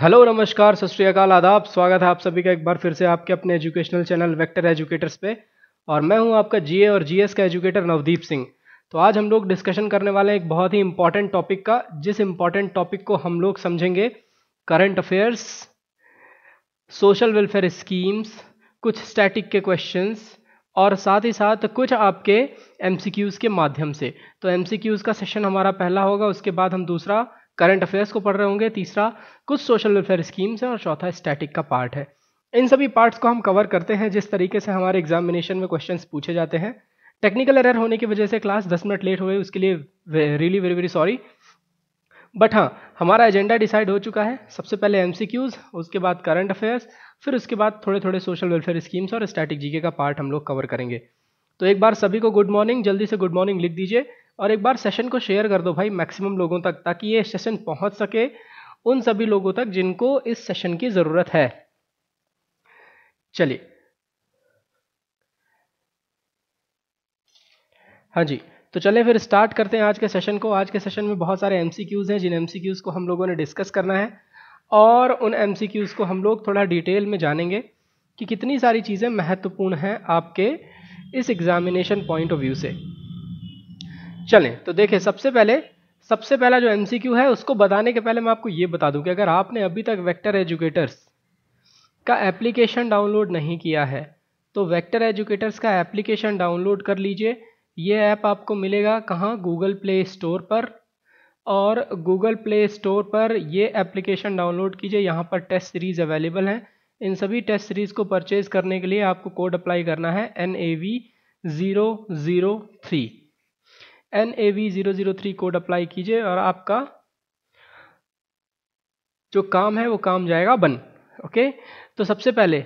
Hello नमस्कार सत श्रीकाल आदाब स्वागत है आप सभी का एक बार फिर से आपके अपने एजुकेशनल चैनल वेक्टर एजुकेटर्स पे और मैं हूं आपका जीए और जीएस का एजुकेटर नवदीप सिंह तो आज हम लोग डिस्कशन करने वाले हैं एक बहुत ही इंपॉर्टेंट टॉपिक का जिस इम्पॉर्टेंट टॉपिक को हम लोग समझेंगे current affairs social welfare schemes कुछ स्टैटिक के क्वेश्चंस और साथ ही साथ कुछ आपके एम के माध्यम से तो एम का सेशन हमारा पहला होगा उसके बाद हम दूसरा करंट अफेयर्स को पढ़ रहे होंगे तीसरा कुछ सोशल वेलफेयर स्कीम्स हैं और चौथा स्टैटिक का पार्ट है इन सभी पार्ट्स को हम कवर करते हैं जिस तरीके से हमारे एग्जामिनेशन में क्वेश्चंस पूछे जाते हैं टेक्निकल एरर होने की वजह से क्लास दस मिनट लेट हो गई उसके लिए really very very sorry but हाँ हमारा एजेंडा डिसाइड हो चुका है सबसे पहले एम उसके बाद करंट अफेयर्स फिर उसके बाद थोड़े थोड़े सोशल वेलफेयर स्कीम्स और स्टैटिक जीके का पार्ट हम लोग कवर करेंगे तो एक बार सभी को गुड मॉर्निंग जल्दी से गुड मॉर्निंग लिख दीजिए और एक बार सेशन को शेयर कर दो भाई मैक्सिमम लोगों तक ताकि ये सेशन पहुंच सके उन सभी लोगों तक जिनको इस सेशन की ज़रूरत है चलिए हाँ जी तो चले फिर स्टार्ट करते हैं आज के सेशन को आज के सेशन में बहुत सारे एम हैं जिन एम को हम लोगों ने डिस्कस करना है और उन एम को हम लोग थोड़ा डिटेल में जानेंगे कि कितनी सारी चीज़ें महत्वपूर्ण हैं आपके इस एग्ज़ामिनेशन पॉइंट ऑफ व्यू से चलें तो देखें सबसे पहले सबसे पहला जो एमसीक्यू है उसको बताने के पहले मैं आपको ये बता दूं कि अगर आपने अभी तक वेक्टर एजुकेटर्स का एप्लीकेशन डाउनलोड नहीं किया है तो वेक्टर एजुकेटर्स का एप्लीकेशन डाउनलोड कर लीजिए ये ऐप आपको मिलेगा कहाँ गूगल प्ले स्टोर पर और गूगल प्ले स्टोर पर यह एप्लीकेशन डाउनलोड कीजिए यहाँ पर टेस्ट सीरीज़ अवेलेबल हैं इन सभी टेस्ट सीरीज़ को परचेज़ करने के लिए आपको कोड अप्लाई करना है N A V zero zero three N A V zero zero three code apply कीजिए और आपका जो काम है वो काम जाएगा बन ओके तो सबसे पहले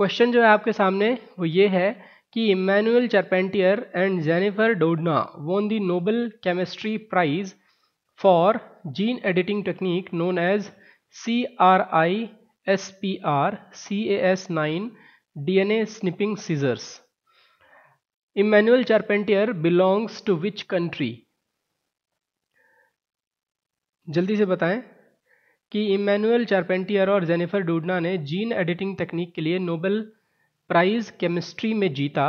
क्वेश्चन जो है आपके सामने वो ये है कि Emmanuelle Charpentier and Jennifer Doudna won the Nobel chemistry prize for gene editing technique known as C R I S P R C A S nine D N A snipping scissors Emmanuel Charpentier belongs to which country? जल्दी से बताएं कि Emmanuel चारपेंटियर और Jennifer डूडना ने gene editing तकनीक के लिए Nobel prize chemistry में जीता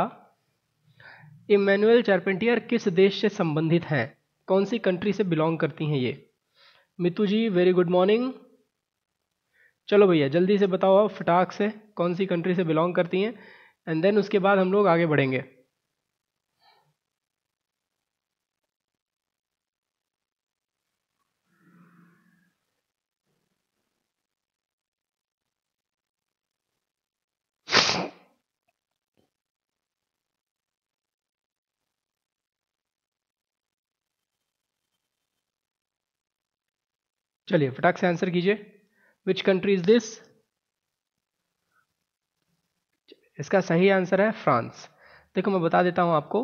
इमैनुअल चारपेंटियर किस देश से संबंधित हैं कौन सी कंट्री से बिलोंग करती हैं ये Mitu ji very good morning चलो भैया जल्दी से बताओ आप फटाक से कौन सी कंट्री से बिलोंग करती हैं एंड देन उसके बाद हम लोग आगे बढ़ेंगे चलिए फटाक से आंसर कीजिए विच कंट्री इज दिस इसका सही आंसर है फ्रांस देखो मैं बता देता हूं आपको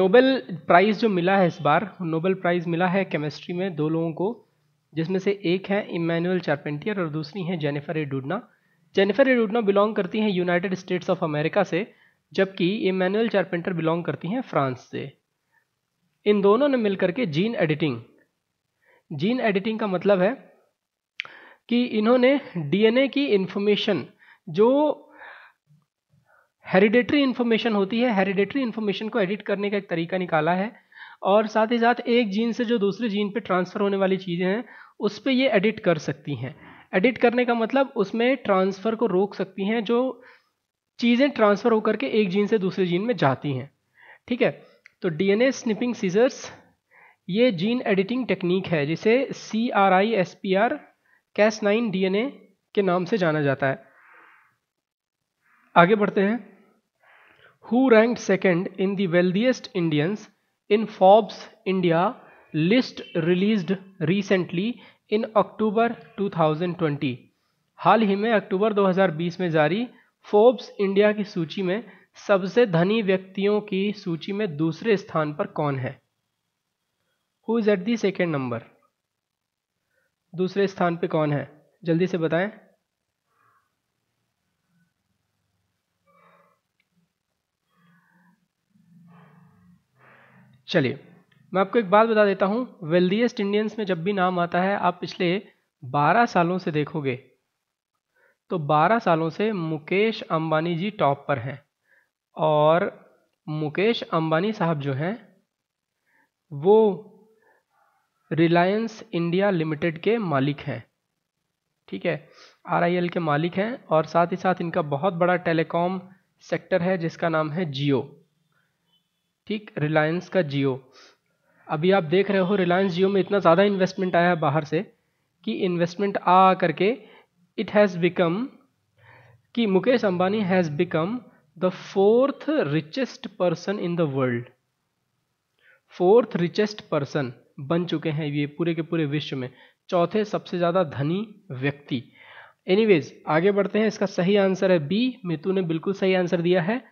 नोबेल प्राइज़ जो मिला है इस बार नोबेल प्राइज़ मिला है केमिस्ट्री में दो लोगों को जिसमें से एक है इमैनुअल चार्पेंटियर और दूसरी है Jennifer Doudna Jennifer Doudna belong करती हैं यूनाइटेड स्टेट्स ऑफ अमेरिका से जबकि इमैनुअल चार्पेंटर बिलोंग करती हैं फ्रांस से इन दोनों ने मिलकर के जीन एडिटिंग जीन एडिटिंग का मतलब है कि इन्होंने डीएनए की इन्फॉर्मेशन जो हेरिडेटरी इन्फॉर्मेशन होती है हेरिडेटरी इन्फॉर्मेशन को एडिट करने का एक तरीका निकाला है और साथ ही साथ एक जीन से जो दूसरे जीन पे ट्रांसफ़र होने वाली चीज़ें हैं उस पर ये एडिट कर सकती हैं एडिट करने का मतलब उसमें ट्रांसफ़र को रोक सकती हैं जो चीज़ें ट्रांसफ़र होकर के एक जीन से दूसरे जीन में जाती हैं ठीक है तो डीएनए स्निपिंग सीजर्स ये जीन एडिटिंग टेक्निक है जिसे C R I S P R Cas nine D N A के नाम से जाना जाता है आगे बढ़ते हैं who rank second in the Indians in Forbes India list release recently in October 2020 हाल ही में अक्टूबर 2020 में जारी फोर्ब्स इंडिया की सूची में सबसे धनी व्यक्तियों की सूची में दूसरे स्थान पर कौन है who is at the second number दूसरे स्थान पे कौन है जल्दी से बताएं चलिए मैं आपको एक बात बता देता हूं वेल्दीएस्ट इंडियंस में जब भी नाम आता है आप पिछले 12 सालों से देखोगे तो 12 सालों से मुकेश अंबानी जी टॉप पर हैं और मुकेश अंबानी साहब जो हैं वो रिलायंस इंडिया लिमिटेड के मालिक हैं ठीक है आर के मालिक हैं और साथ ही साथ इनका बहुत बड़ा टेलीकॉम सेक्टर है जिसका नाम है जियो ठीक रिलायंस का जियो अभी आप देख रहे हो रिलायंस जियो में इतना ज़्यादा इन्वेस्टमेंट आया है बाहर से कि इन्वेस्टमेंट आ करके इट हैज़ बिकम कि Mukesh Ambani has become the fourth richest person in the world fourth richest person बन चुके हैं ये पूरे के पूरे विश्व में चौथे सबसे ज़्यादा धनी व्यक्ति एनीवेज आगे बढ़ते हैं इसका सही आंसर है बी मितु ने बिल्कुल सही आंसर दिया है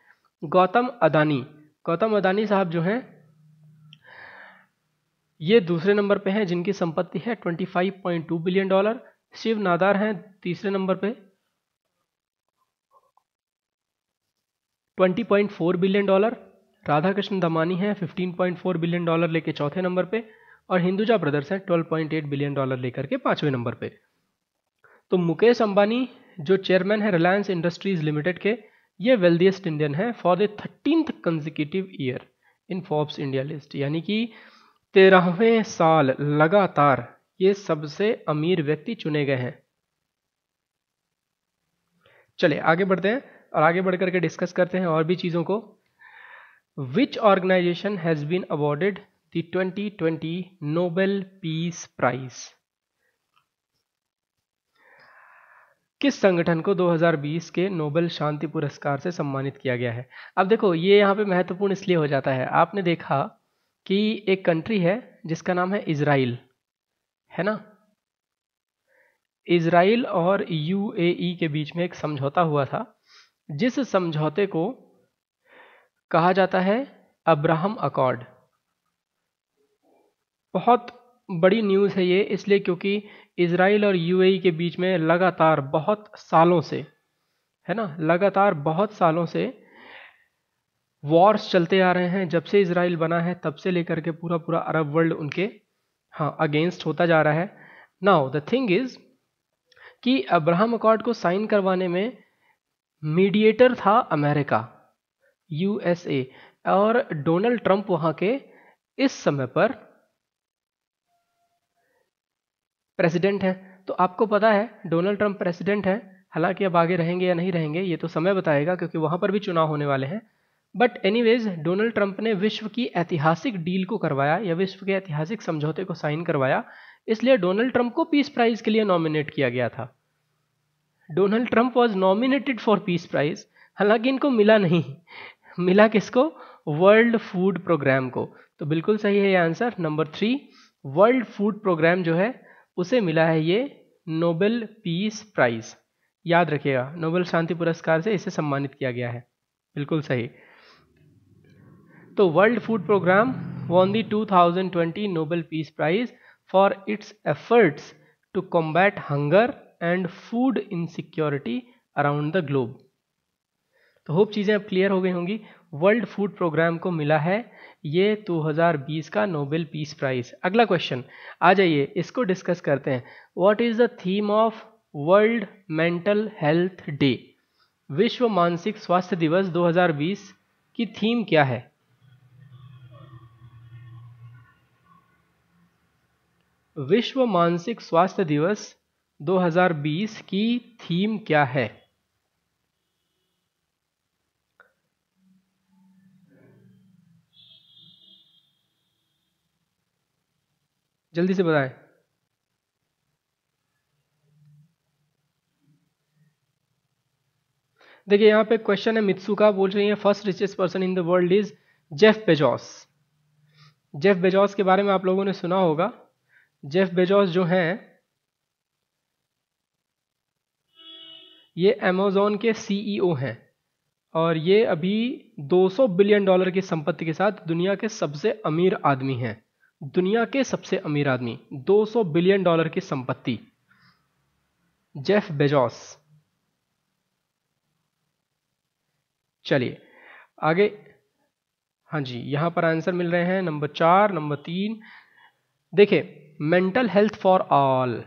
गौतम अदानी गौतम अदानी साहब जो हैं ये दूसरे नंबर पे हैं जिनकी संपत्ति है 25.2 बिलियन डॉलर शिव नादार हैं तीसरे नंबर पे 20.4 बिलियन डॉलर राधा कृष्ण दमानी हैं 15.4 बिलियन डॉलर लेके चौथे नंबर पे और हिंदुजा ब्रदर्स है 12.8 बिलियन डॉलर लेकर के पाँचवें नंबर पे तो मुकेश अंबानी जो चेयरमैन है रिलायंस इंडस्ट्रीज लिमिटेड के ये वेल्दिएस्ट इंडियन है for the thirteenth consecutive year in Forbes India list यानी कि तेरहवें साल लगातार ये सबसे अमीर व्यक्ति चुने गए हैं चले आगे बढ़ते हैं और आगे बढ़ करके डिस्कस करते हैं और भी चीज़ों को which organisation has been awarded the 2020 Nobel Peace Prize किस संगठन को 2020 के नोबेल शांति पुरस्कार से सम्मानित किया गया है अब देखो ये यहाँ पे महत्वपूर्ण इसलिए हो जाता है आपने देखा कि एक कंट्री है जिसका नाम है इसराइल है ना इसराइल और यूएई e के बीच में एक समझौता हुआ था जिस समझौते को कहा जाता है अब्राहम अकॉर्ड बहुत बड़ी न्यूज़ है ये इसलिए क्योंकि इसराइल और यूएई e के बीच में लगातार बहुत सालों से है ना लगातार बहुत सालों से वॉर्स चलते आ रहे हैं जब से इसराइल बना है तब से लेकर के पूरा पूरा अरब वर्ल्ड उनके हाँ अगेंस्ट होता जा रहा है नाउ द थिंग इज़ कि अब्राहम अकॉर्ड को साइन करवाने में मीडिएटर था अमेरिका यूएसए और डोनाल्ड ट्रंप वहाँ के इस समय पर प्रेसिडेंट हैं तो आपको पता है डोनाल्ड ट्रंप प्रेसिडेंट हैं हालांकि अब आगे रहेंगे या नहीं रहेंगे ये तो समय बताएगा क्योंकि वहाँ पर भी चुनाव होने वाले हैं बट एनीवेज डोनाल्ड ट्रंप ने विश्व की ऐतिहासिक डील को करवाया या विश्व के ऐतिहासिक समझौते को साइन करवाया इसलिए डोनाल्ड ट्रंप को पीस प्राइज के लिए नॉमिनेट किया गया था Donald Trump was nominated for peace prize हालांकि इनको मिला नहीं मिला किसको वर्ल्ड फूड प्रोग्राम को तो बिल्कुल सही है ये answer number three World Food Programme जो है उसे मिला है ये नोबेल पीस प्राइज़ याद रखिएगा नोबेल शांति पुरस्कार से इसे सम्मानित किया गया है बिल्कुल सही तो World Food Programme won the 2020 Nobel peace prize for its efforts to combat hunger and food insecurity around the globe तो होप चीज़ें अब क्लियर हो गई होंगी वर्ल्ड फूड प्रोग्राम को मिला है ये 2020 का नोबेल पीस प्राइज अगला क्वेश्चन आ जाइए इसको डिस्कस करते हैं what is the theme of World Mental Health Day विश्व मानसिक स्वास्थ्य दिवस 2020 की थीम क्या है विश्व मानसिक स्वास्थ्य दिवस 2020 की थीम क्या है जल्दी से बताएं देखिए यहाँ पे क्वेश्चन है मित्सू का बोल रही है first richest person in the world is Jeff Bezos Jeff Bezos के बारे में आप लोगों ने सुना होगा जेफ बेजॉस जो हैं ये अमेजोन के सीईओ e हैं और ये अभी 200 बिलियन डॉलर की संपत्ति के साथ दुनिया के सबसे अमीर आदमी हैं दुनिया के सबसे अमीर आदमी 200 बिलियन डॉलर की संपत्ति जेफ बेजोस चलिए आगे हाँ जी यहां पर आंसर मिल रहे हैं नंबर चार नंबर तीन देखिए मेंटल हेल्थ फॉर ऑल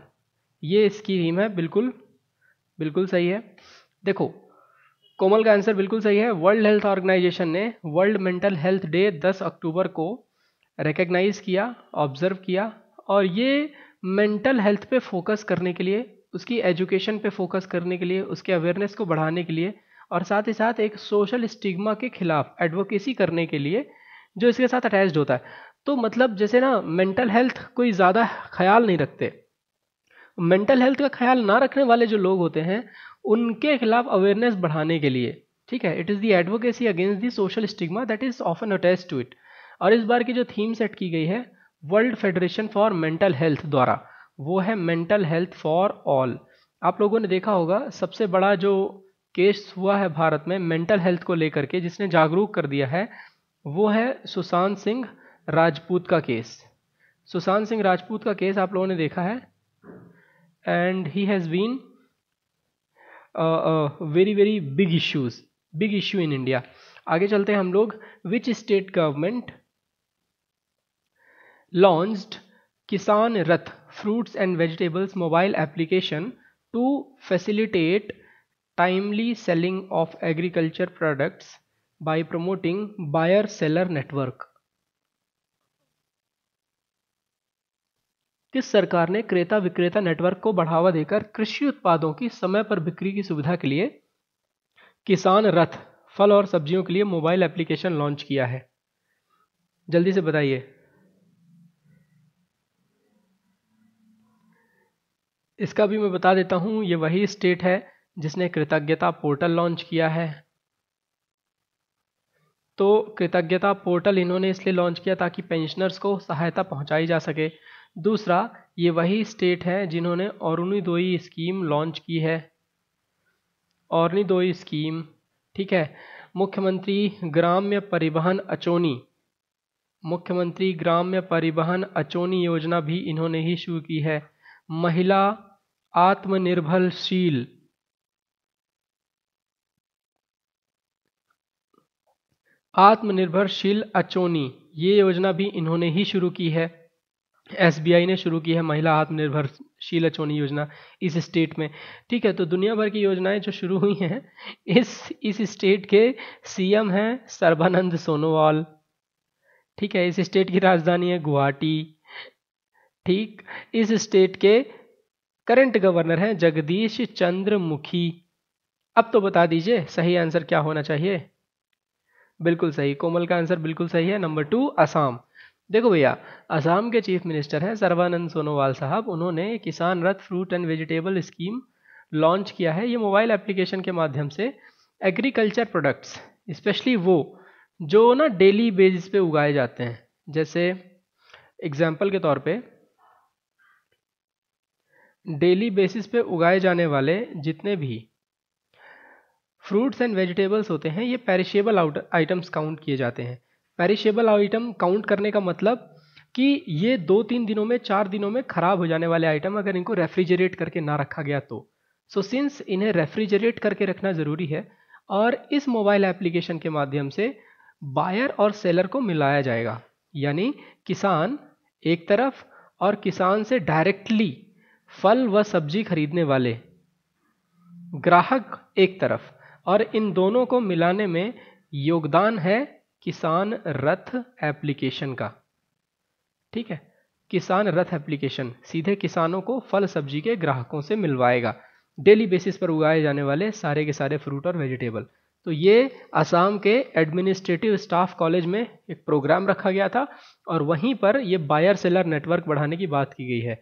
ये इसकी थीम है बिल्कुल बिल्कुल सही है देखो कोमल का आंसर बिल्कुल सही है वर्ल्ड हेल्थ ऑर्गेनाइजेशन ने वर्ल्ड मेंटल हेल्थ डे 10 अक्टूबर को रिकग्नाइज किया ऑब्ज़र्व किया और ये मेंटल हेल्थ पे फोकस करने के लिए उसकी एजुकेशन पे फोकस करने के लिए उसके अवेयरनेस को बढ़ाने के लिए और साथ ही साथ एक सोशल स्टिग्मा के खिलाफ एडवोकेसी करने के लिए जो इसके साथ अटैच्ड होता है तो मतलब जैसे ना मेंटल हेल्थ कोई ज़्यादा ख्याल नहीं रखते मेंटल हेल्थ का ख्याल ना रखने वाले जो लोग होते हैं उनके खिलाफ अवेयरनेस बढ़ाने के लिए ठीक है it is the advocacy against the social stigma that is often attach to it और इस बार की जो थीम सेट की गई है World Federation for Mental Health द्वारा वो है मेंटल हेल्थ फॉर ऑल आप लोगों ने देखा होगा सबसे बड़ा जो केस हुआ है भारत में मेंटल हेल्थ को लेकर के जिसने जागरूक कर दिया है वो है सुशांत सिंह राजपूत का केस सुशांत सिंह राजपूत का केस आप लोगों ने देखा है and he has been very very big issues big issue in India आगे चलते हैं हम लोग which state government launched Kisan Rath fruits and vegetables mobile application to facilitate timely selling of agriculture products by promoting buyer seller network किस सरकार ने क्रेता विक्रेता नेटवर्क को बढ़ावा देकर कृषि उत्पादों की समय पर बिक्री की सुविधा के लिए किसान रथ फल और सब्जियों के लिए मोबाइल एप्लीकेशन लॉन्च किया है जल्दी से बताइए इसका भी मैं बता देता हूँ ये वही स्टेट है जिसने कृतज्ञता पोर्टल लॉन्च किया है तो कृतज्ञता पोर्टल इन्होंने इसलिए लॉन्च किया ताकि पेंशनर्स को सहायता पहुंचाई जा सके दूसरा ये वही स्टेट है जिन्होंने दोई स्कीम लॉन्च की है दोई स्कीम ठीक है मुख्यमंत्री ग्राम्य परिवहन अचोनी मुख्यमंत्री ग्राम्य परिवहन अचोनी योजना भी इन्होंने ही शुरू की है महिला आत्मनिर्भरशील आत्मनिर्भरशील अचोनी ये योजना भी इन्होंने ही शुरू की है एसबीआई ने शुरू की है महिला आत्मनिर्भरशील अचोनी योजना इस स्टेट में ठीक है तो दुनिया भर की योजनाएं जो शुरू हुई हैं इस इस स्टेट के सीएम हैं सर्बानंद सोनोवाल ठीक है इस स्टेट की राजधानी है गुवाहाटी ठीक इस स्टेट के करंट गवर्नर हैं जगदीश चंद्र मुखी अब तो बता दीजिए सही आंसर क्या होना चाहिए बिल्कुल सही कोमल का आंसर बिल्कुल सही है नंबर टू असम देखो भैया असम के चीफ मिनिस्टर हैं सर्वानंद सोनोवाल साहब उन्होंने Kisan Rath fruit and vegetable scheme launch किया है ये मोबाइल एप्लीकेशन के माध्यम से एग्रीकल्चर प्रोडक्ट्स स्पेशली वो जो ना डेली बेसिस पे उगाए जाते हैं जैसे एग्जाम्पल के तौर पर डेली बेसिस पे उगाए जाने वाले जितने भी फ्रूट्स एंड वेजिटेबल्स होते हैं ये पेरिशेबल आइटम्स काउंट किए जाते हैं पेरिशेबल आइटम काउंट करने का मतलब कि ये दो तीन दिनों में चार दिनों में ख़राब हो जाने वाले आइटम अगर इनको रेफ्रिजरेट करके ना रखा गया तो सो सिंस इन्हें रेफ्रिजरेट करके रखना ज़रूरी है और इस मोबाइल एप्लीकेशन के माध्यम से बायर और सेलर को मिलाया जाएगा यानी किसान एक तरफ और किसान से डायरेक्टली फल व सब्जी खरीदने वाले ग्राहक एक तरफ और इन दोनों को मिलाने में योगदान है किसान रथ एप्लीकेशन का ठीक है किसान रथ एप्लीकेशन सीधे किसानों को फल सब्जी के ग्राहकों से मिलवाएगा डेली बेसिस पर उगाए जाने वाले सारे के सारे फ्रूट और वेजिटेबल तो ये असम के एडमिनिस्ट्रेटिव स्टाफ कॉलेज में एक प्रोग्राम रखा गया था और वहीं पर ये बायर सेलर नेटवर्क बढ़ाने की बात की गई है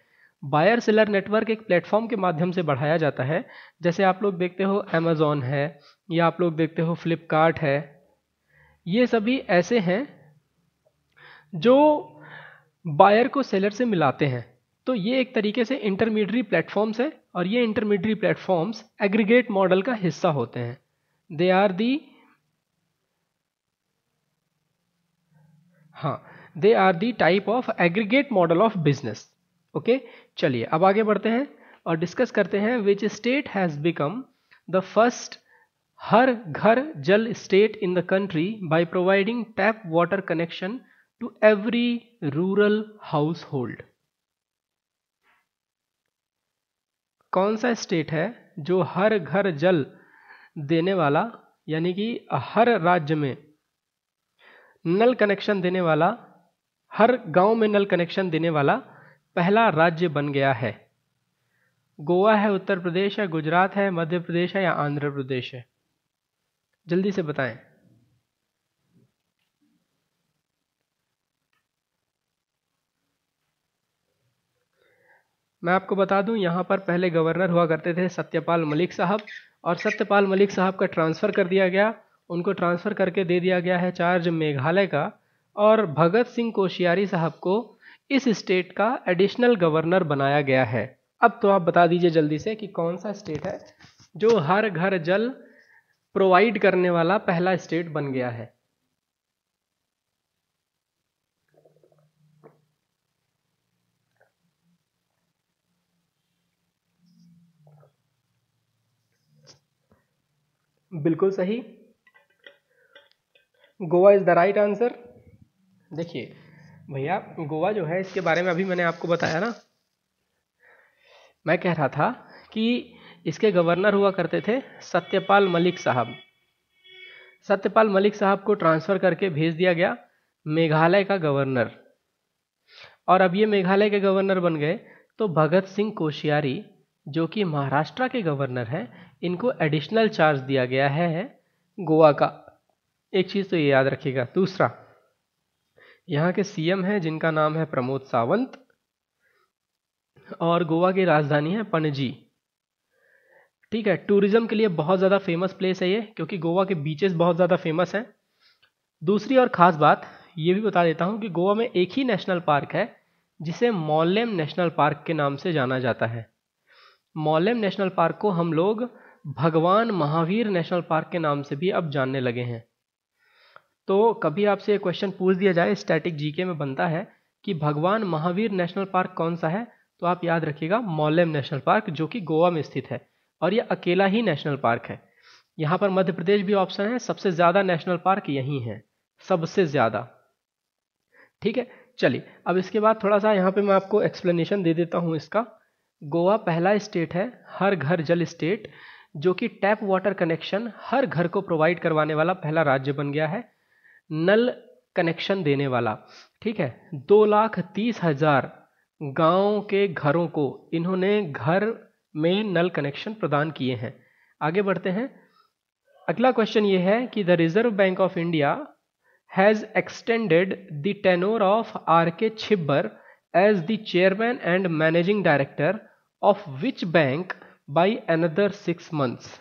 बायर सेलर नेटवर्क एक प्लेटफॉर्म के माध्यम से बढ़ाया जाता है जैसे आप लोग देखते हो अमेज़ोन है या आप लोग देखते हो फ्लिपकार्ट है ये सभी ऐसे हैं जो बायर को सेलर से मिलाते हैं तो ये एक तरीके से इंटरमीडियरी प्लेटफॉर्म्स है और ये इंटरमीडियरी प्लेटफॉर्म्स एग्रीगेट मॉडल का हिस्सा होते हैं दे आर दी हाँ they are the type of aggregate model of business okay चलिए अब आगे बढ़ते हैं और डिस्कस करते हैं which state has become the first Har Ghar Jal state in the country by providing tap water connection to every rural household कौन सा स्टेट है जो हर घर जल देने वाला यानी कि हर राज्य में नल कनेक्शन देने वाला हर गांव में नल कनेक्शन देने वाला पहला राज्य बन गया है गोवा है उत्तर प्रदेश है गुजरात है मध्य प्रदेश है या आंध्र प्रदेश है जल्दी से बताएं मैं आपको बता दूं यहां पर पहले गवर्नर हुआ करते थे सत्यपाल मलिक साहब और सत्यपाल मलिक साहब का ट्रांसफ़र कर दिया गया उनको ट्रांसफ़र करके दे दिया गया है चार्ज मेघालय का और भगत सिंह कोशियारी साहब को इस स्टेट का एडिशनल गवर्नर बनाया गया है अब तो आप बता दीजिए जल्दी से कि कौन सा स्टेट है जो हर घर जल प्रोवाइड करने वाला पहला स्टेट बन गया है बिल्कुल सही Goa is the right answer देखिए भैया गोवा जो है इसके बारे में अभी मैंने आपको बताया ना मैं कह रहा था कि इसके गवर्नर हुआ करते थे सत्यपाल मलिक साहब सत्यपाल मलिक साहब को ट्रांसफ़र करके भेज दिया गया मेघालय का गवर्नर और अब ये मेघालय के गवर्नर बन गए तो भगत सिंह कोशियारी जो कि महाराष्ट्र के गवर्नर हैं इनको एडिशनल चार्ज दिया गया है गोवा का एक चीज़ तो ये याद रखिएगा दूसरा यहाँ के सीएम हैं जिनका नाम है प्रमोद सावंत और गोवा की राजधानी है पणजी ठीक है टूरिज्म के लिए बहुत ज़्यादा फेमस प्लेस है ये क्योंकि गोवा के बीचेस बहुत ज़्यादा फेमस हैं दूसरी और ख़ास बात ये भी बता देता हूँ कि गोवा में एक ही नेशनल पार्क है जिसे मॉलेम नेशनल पार्क के नाम से जाना जाता है मॉलेम नेशनल पार्क को हम लोग भगवान महावीर नेशनल पार्क के नाम से भी अब जानने लगे हैं तो कभी आपसे एक क्वेश्चन पूछ दिया जाए स्टैटिक जीके में बनता है कि भगवान महावीर नेशनल पार्क कौन सा है तो आप याद रखिएगा मौलम नेशनल पार्क जो कि गोवा में स्थित है और यह अकेला ही नेशनल पार्क है यहाँ पर मध्य प्रदेश भी ऑप्शन है सबसे ज़्यादा नेशनल पार्क यही है सबसे ज़्यादा ठीक है चलिए अब इसके बाद थोड़ा सा यहाँ पे मैं आपको एक्सप्लेनेशन दे देता हूँ इसका गोवा पहला स्टेट है हर घर जल स्टेट जो कि टैप वाटर कनेक्शन हर घर को प्रोवाइड करवाने वाला पहला राज्य बन गया है नल कनेक्शन देने वाला ठीक है दो लाख तीस हजार गाँव के घरों को इन्होंने घर में नल कनेक्शन प्रदान किए हैं आगे बढ़ते हैं अगला क्वेश्चन ये है कि the Reserve bank of India has extended the tenure of R K Chhibber as the chairman and managing director of which bank by another six months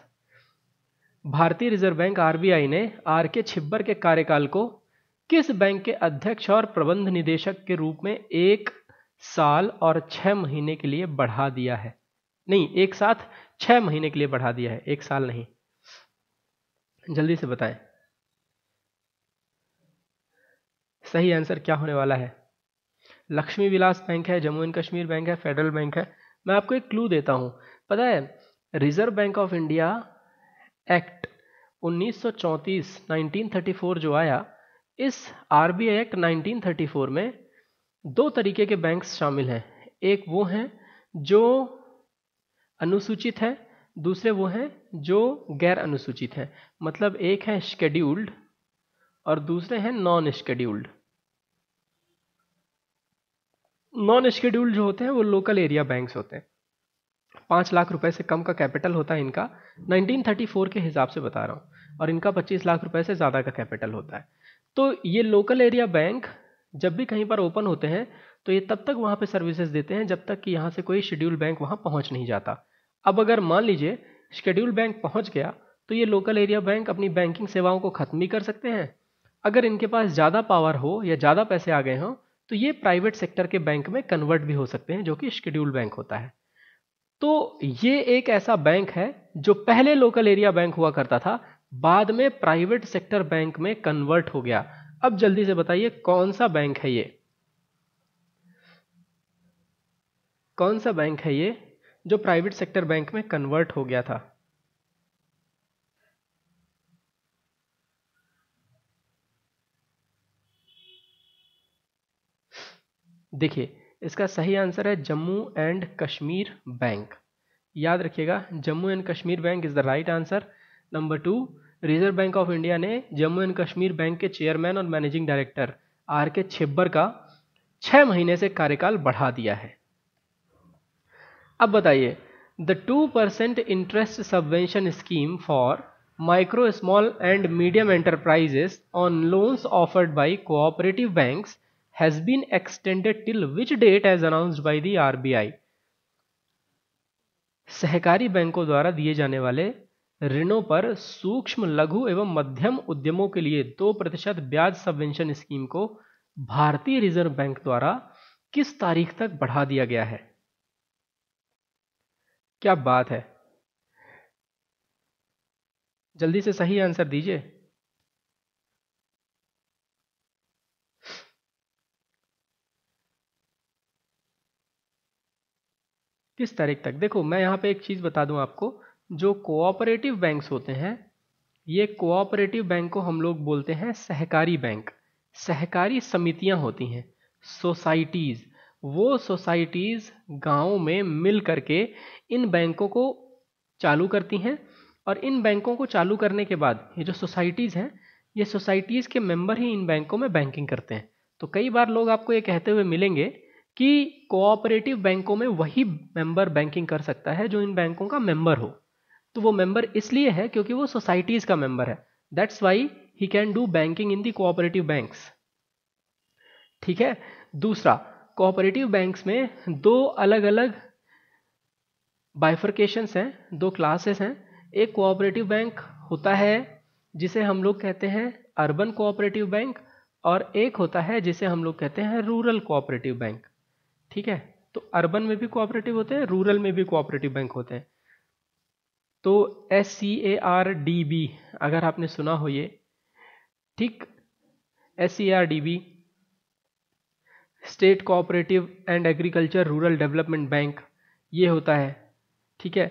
भारतीय रिजर्व बैंक आरबीआई ने आर के छिब्बर के कार्यकाल को किस bank के अध्यक्ष और प्रबंध निदेशक के रूप में एक साल और छह महीने के लिए बढ़ा दिया है नहीं एक साथ छह महीने के लिए बढ़ा दिया है एक साल नहीं जल्दी से बताएं सही आंसर क्या होने वाला है लक्ष्मी विलास बैंक है जम्मू एंड कश्मीर बैंक है फेडरल बैंक है मैं आपको एक क्लू देता हूं पता है Reserve bank of India Act 1934 1934 जो आया इस आर एक्ट 1934 में दो तरीके के बैंक्स शामिल हैं एक वो हैं जो अनुसूचित है दूसरे वो हैं जो गैर अनुसूचित हैं मतलब एक है शेड्यूल्ड और दूसरे हैं नॉन शेड्यूल्ड नॉन शेड्यूल्ड जो होते हैं वो लोकल एरिया बैंक्स होते हैं पाँच लाख रुपए से कम का कैपिटल होता है इनका 1934 के हिसाब से बता रहा हूँ और इनका 25 लाख रुपए से ज़्यादा का कैपिटल होता है तो ये लोकल एरिया बैंक जब भी कहीं पर ओपन होते हैं तो ये तब तक वहाँ पे सर्विसेज देते हैं जब तक कि यहाँ से कोई शेड्यूल बैंक वहाँ पहुँच नहीं जाता अब अगर मान लीजिए शेड्यूल बैंक पहुँच गया तो ये लोकल एरिया बैंक अपनी बैंकिंग सेवाओं को ख़त्म भी कर सकते हैं अगर इनके पास ज़्यादा पावर हो या ज़्यादा पैसे आ गए हों तो ये प्राइवेट सेक्टर के बैंक में कन्वर्ट भी हो सकते हैं जो कि शेड्यूल बैंक होता है तो ये एक ऐसा बैंक है जो पहले लोकल एरिया बैंक हुआ करता था बाद में प्राइवेट सेक्टर बैंक में कन्वर्ट हो गया अब जल्दी से बताइए कौन सा बैंक है ये कौन सा बैंक है ये जो प्राइवेट सेक्टर बैंक में कन्वर्ट हो गया था देखिए इसका सही आंसर है जम्मू एंड कश्मीर बैंक याद रखिएगा Jammu and Kashmir Bank is the right answer number two Reserve bank of India ने जम्मू एंड कश्मीर बैंक के चेयरमैन और managing director R K Chhibber का छः महीने से कार्यकाल बढ़ा दिया है अब बताइए the two percent interest subvention scheme for micro small and medium enterprises on loans offered by cooperative banks has been extended till which date as announced by the RBI सहकारी बैंकों द्वारा दिए जाने वाले ऋणों पर सूक्ष्म लघु एवं मध्यम उद्यमों के लिए दो प्रतिशत ब्याज सबवेंशन स्कीम को भारतीय रिजर्व बैंक द्वारा किस तारीख तक बढ़ा दिया गया है क्या बात है जल्दी से सही आंसर दीजिए किस तारीख तक देखो मैं यहाँ पे एक चीज़ बता दूँ आपको जो कोऑपरेटिव बैंक्स होते हैं ये कोऑपरेटिव बैंक को हम लोग बोलते हैं सहकारी बैंक सहकारी समितियाँ होती हैं सोसाइटीज़ वो सोसाइटीज़ गाँव में मिल करके इन बैंकों को चालू करती हैं और इन बैंकों को चालू करने के बाद ये जो सोसाइटीज़ हैं ये सोसाइटीज़ के मेंबर ही इन बैंकों में बैंकिंग करते हैं तो कई बार लोग आपको ये कहते हुए मिलेंगे कि कोऑपरेटिव बैंकों में वही मेंबर बैंकिंग कर सकता है जो इन बैंकों का मेंबर हो तो वो मेंबर इसलिए है क्योंकि वो सोसाइटीज़ का मेंबर है that's why he can do banking in the cooperative banks ठीक है दूसरा कोऑपरेटिव बैंक्स में दो अलग अलग बाइफर्केशंस हैं दो क्लासेस हैं एक कोऑपरेटिव बैंक होता है जिसे हम लोग कहते हैं अर्बन कोऑपरेटिव बैंक और एक होता है जिसे हम लोग कहते हैं रूरल कोऑपरेटिव बैंक ठीक है तो अर्बन में भी कोऑपरेटिव होते हैं रूरल में भी कोऑपरेटिव बैंक होते हैं तो S C A R D B अगर आपने सुना हो ये ठीक S C R D B state cooperative and agriculture rural development bank ये होता है ठीक है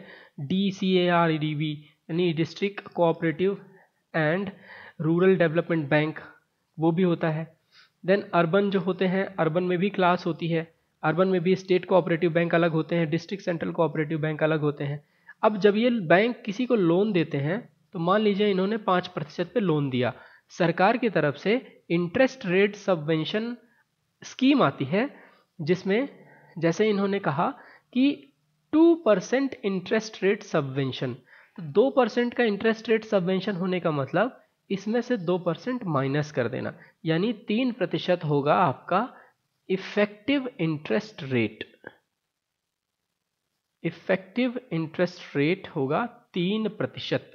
D C A R D B यानी district cooperative and rural development bank वो भी होता है देन अर्बन जो होते हैं अर्बन में भी क्लास होती है अर्बन में भी स्टेट कोऑपरेटिव बैंक अलग होते हैं डिस्ट्रिक्ट सेंट्रल कोऑपरेटिव बैंक अलग होते हैं अब जब ये बैंक किसी को लोन देते हैं तो मान लीजिए इन्होंने पाँच प्रतिशत पर लोन दिया सरकार की तरफ से इंटरेस्ट रेट सबवेंशन स्कीम आती है जिसमें जैसे इन्होंने कहा कि two percent interest rate subvention तो दो परसेंट का इंटरेस्ट रेट सबवेंशन होने का मतलब इसमें से दो परसेंट माइनस कर देना यानी तीन प्रतिशत होगा आपका effective interest rate effective interest rate होगा तीन प्रतिशत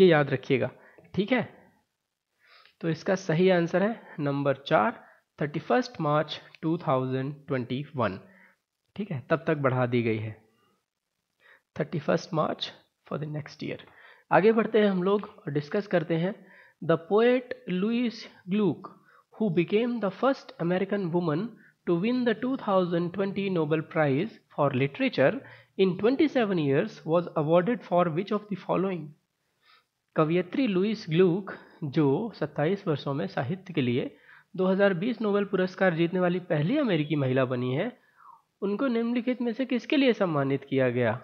ये याद रखिएगा ठीक है तो इसका सही आंसर है नंबर चार thirty first March two thousand twenty one ठीक है तब तक बढ़ा दी गई है thirty first March for the next year आगे बढ़ते हैं हम लोग और डिस्कस करते हैं the poet Louise Gluck who became the first American woman to win the 2020 Nobel Prize for Literature in 27 years was awarded for which of the following? कवियत्री Louise Gluck जो 27 वर्षों में साहित्य के लिए 2020 नोबेल पुरस्कार जीतने वाली पहली अमेरिकी महिला बनी है उनको निम्नलिखित में से किसके लिए सम्मानित किया गया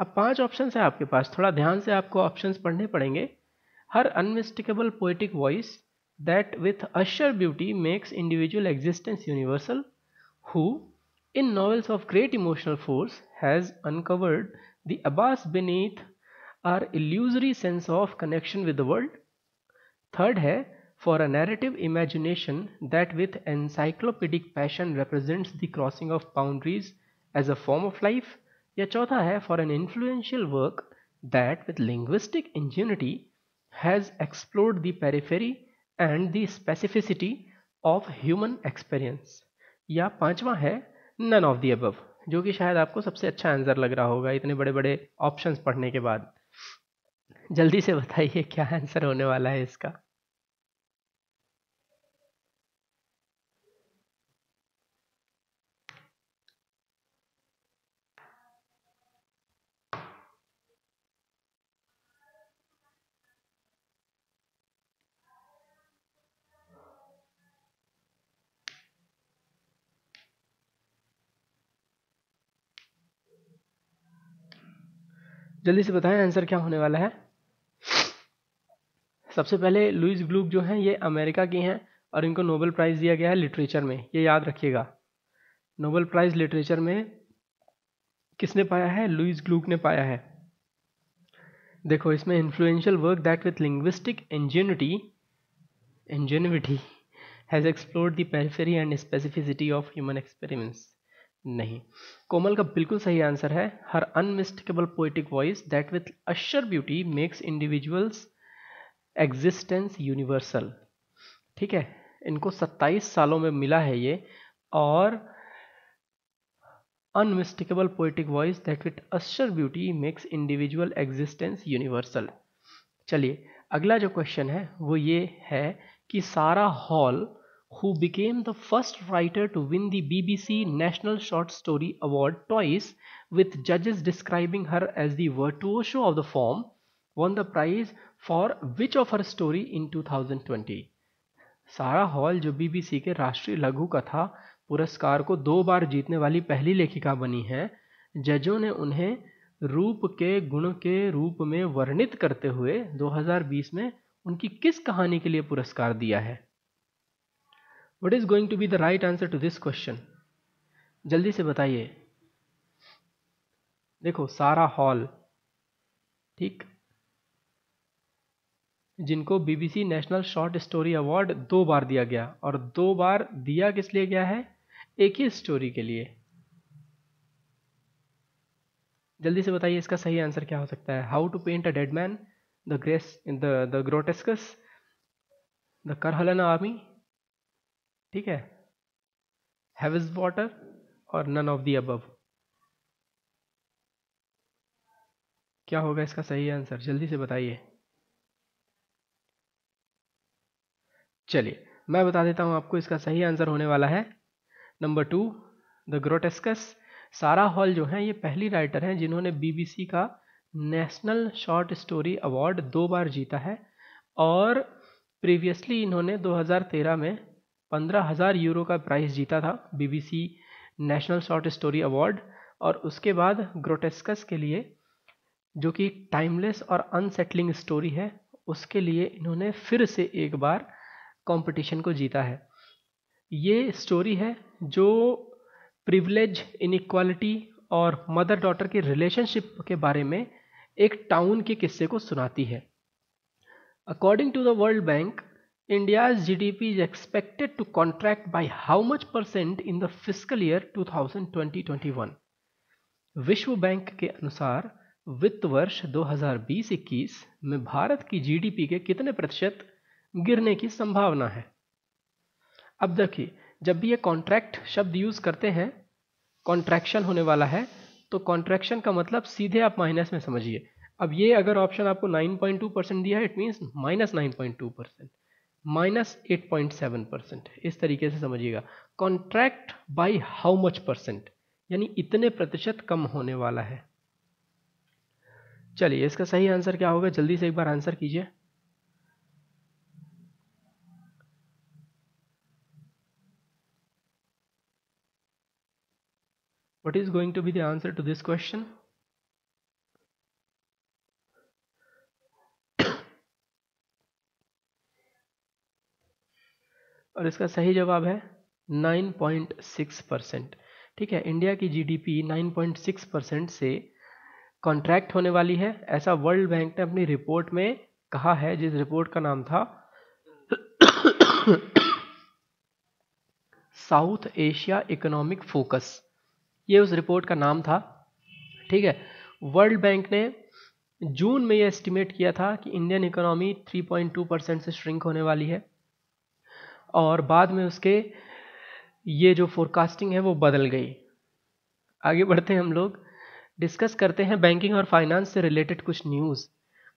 अब पांच ऑप्शन है आपके पास थोड़ा ध्यान से आपको ऑप्शन पढ़ने पड़ेंगे her unmistakable poetic voice that with usher beauty makes individual existence universal, who, in novels of great emotional force, has uncovered the abyss beneath our illusory sense of connection with the world. Third है for a narrative imagination that with encyclopedic passion represents the crossing of boundaries as a form of life. या चौथा है for an influential work that with linguistic ingenuity has explored the periphery and the specificity of human experience या पांचवा है none of the above जो कि शायद आपको सबसे अच्छा आंसर लग रहा होगा इतने बड़े बड़े ऑप्शंस पढ़ने के बाद जल्दी से बताइए क्या आंसर होने वाला है इसका जल्दी से बताएं आंसर क्या होने वाला है सबसे पहले लुइस ग्लूक जो हैं ये अमेरिका की हैं और इनको नोबेल प्राइज़ दिया गया है लिटरेचर में ये याद रखिएगा नोबेल प्राइज़ लिटरेचर में किसने पाया है लुइस ग्लूक ने पाया है देखो इसमें influential work that with linguistic ingenuity ingenuity has explored the periphery and specificity of human experiments नहीं कोमल का बिल्कुल सही आंसर है her unmistakable poetic voice that with usher beauty makes individuals existence universal ठीक है इनको 27 सालों में मिला है ये और unmistakable poetic voice that with usher beauty makes individual existence universal चलिए अगला जो क्वेश्चन है वो ये है कि Sarah Hall who became the first writer to win the BBC National Short Story Award twice, with judges describing her as the virtuoso of the form, won the prize for which of her story in 2020? सारा hall जो BBC के राष्ट्रीय लघु कथा पुरस्कार को दो बार जीतने वाली पहली लेखिका बनी है जजों ने उन्हें रूप के गुण के रूप में वर्णित करते हुए 2020 में उनकी किस कहानी के लिए पुरस्कार दिया है what is going to be the right answer to this question जल्दी से बताइए देखो सारा हॉल ठीक जिनको BBC National Short Story Award दो बार दिया गया और दो बार दिया किस लिए गया है एक ही स्टोरी के लिए जल्दी से बताइए इसका सही आंसर क्या हो सकता है how to paint a dead man the grace the the grotesques the Carhullan army ठीक है इज वॉटर और नन ऑफ दी अबव क्या होगा इसका सही आंसर जल्दी से बताइए चलिए मैं बता देता हूं आपको इसका सही आंसर होने वाला है नंबर टू द ग्रोटेस्कस सारा हॉल जो है ये पहली राइटर हैं जिन्होंने बीबीसी का नेशनल शॉर्ट स्टोरी अवार्ड दो बार जीता है और प्रीवियसली इन्होंने 2013 में पंद्रह हज़ार यूरो का प्राइज़ जीता था BBC National Short Story Award और उसके बाद ग्रोटेस्कस के लिए जो कि टाइमलेस और अनसेटलिंग स्टोरी है उसके लिए इन्होंने फिर से एक बार कंपटीशन को जीता है ये स्टोरी है जो प्रिविलेज इनक्वालिटी और मदर डॉटर के रिलेशनशिप के बारे में एक टाउन के किस्से को सुनाती है according to the World Bank India's GDP is expected to contract by how much percent in the physical year 2020-21? विश्व बैंक के अनुसार वित्त वर्ष 2020-21 में भारत की पी के कितने प्रतिशत गिरने की संभावना है अब देखिए जब भी ये कॉन्ट्रैक्ट शब्द यूज करते हैं कॉन्ट्रैक्शन होने वाला है तो कॉन्ट्रैक्शन का मतलब सीधे आप माइनस में समझिए अब ये अगर ऑप्शन आपको 9.2 परसेंट दिया है it means minus nine point two percent minus eight point seven percent इस तरीके से समझिएगा contract by how much percent यानी इतने प्रतिशत कम होने वाला है चलिए इसका सही आंसर क्या होगा जल्दी से एक बार आंसर कीजिए what is going to be the answer to this question और इसका सही जवाब है 9.6 परसेंट ठीक है इंडिया की जीडीपी 9.6 परसेंट से कॉन्ट्रैक्ट होने वाली है ऐसा वर्ल्ड बैंक ने अपनी रिपोर्ट में कहा है जिस रिपोर्ट का नाम था साउथ एशिया इकोनॉमिक फोकस ये उस रिपोर्ट का नाम था ठीक है वर्ल्ड बैंक ने जून में ये एस्टिमेट किया था कि इंडियन इकोनॉमी 3.2 परसेंट से श्रिंक होने वाली है और बाद में उसके ये जो फोरकास्टिंग है वो बदल गई आगे बढ़ते हैं हम लोग डिस्कस करते हैं बैंकिंग और फाइनेंस से रिलेटेड कुछ न्यूज़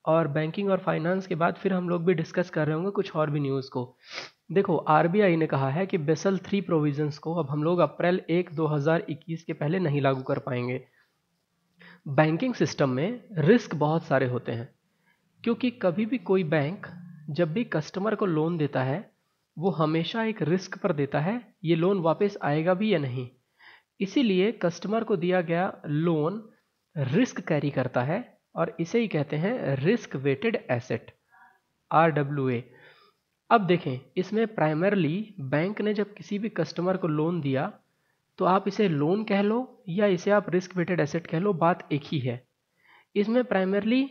और बैंकिंग और फाइनेंस के बाद फिर हम लोग भी डिस्कस कर रहे होंगे कुछ और भी न्यूज़ को देखो आरबीआई ने कहा है कि बेसल थ्री प्रोविजंस को अब हम लोग अप्रैल एक 2021 के पहले नहीं लागू कर पाएंगे बैंकिंग सिस्टम में रिस्क बहुत सारे होते हैं क्योंकि कभी भी कोई बैंक जब भी कस्टमर को लोन देता है वो हमेशा एक रिस्क पर देता है ये लोन वापस आएगा भी या नहीं इसीलिए कस्टमर को दिया गया लोन रिस्क कैरी करता है और इसे ही कहते हैं risk weighted asset R W A अब देखें इसमें प्राइमरली बैंक ने जब किसी भी कस्टमर को लोन दिया तो आप इसे लोन कह लो या इसे आप रिस्क वेटेड एसेट कह लो बात एक ही है इसमें प्राइमरली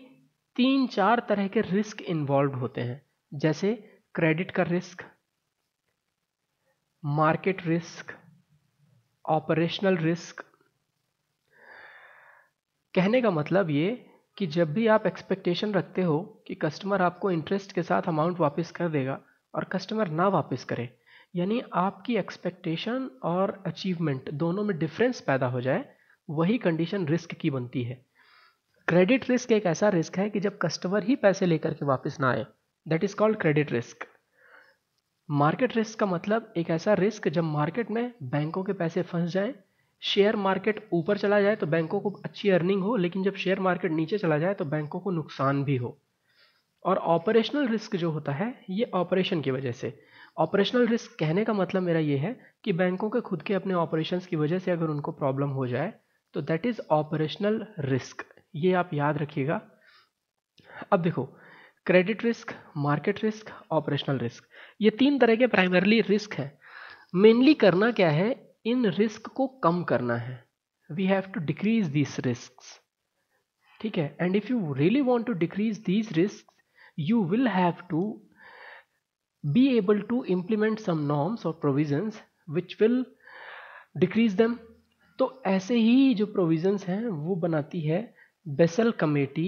तीन चार तरह के रिस्क इन्वॉल्व होते हैं जैसे क्रेडिट का risk market risk operational risk कहने का मतलब ये कि जब भी आप एक्सपेक्टेशन रखते हो कि कस्टमर आपको इंटरेस्ट के साथ अमाउंट वापस कर देगा और कस्टमर ना वापस करे यानी आपकी एक्सपेक्टेशन और अचीवमेंट दोनों में डिफरेंस पैदा हो जाए वही कंडीशन रिस्क की बनती है क्रेडिट रिस्क एक ऐसा रिस्क है कि जब कस्टमर ही पैसे लेकर के वापस ना आए that is called credit risk market risk का मतलब एक ऐसा रिस्क जब मार्केट में बैंकों के पैसे फंस जाए शेयर मार्केट ऊपर चला जाए तो बैंकों को अच्छी अर्निंग हो लेकिन जब शेयर मार्केट नीचे चला जाए तो बैंकों को नुकसान भी हो और ऑपरेशनल रिस्क जो होता है ये ऑपरेशन की वजह से ऑपरेशनल रिस्क कहने का मतलब मेरा ये है कि बैंकों के खुद के अपने ऑपरेशंस की वजह से अगर उनको प्रॉब्लम हो जाए तो दैट इज़ ऑपरेशनल रिस्क ये आप याद रखिएगा अब देखो credit risk market risk operational risk ये तीन तरह के प्राइमरली रिस्क हैं मेनली करना क्या है इन रिस्क को कम करना है we have to decrease these risk ठीक है and if you really want to decrease these risk you will have to be able to implement some norms or provisions which will decrease them तो ऐसे ही जो provisions हैं वो बनाती है Basel committee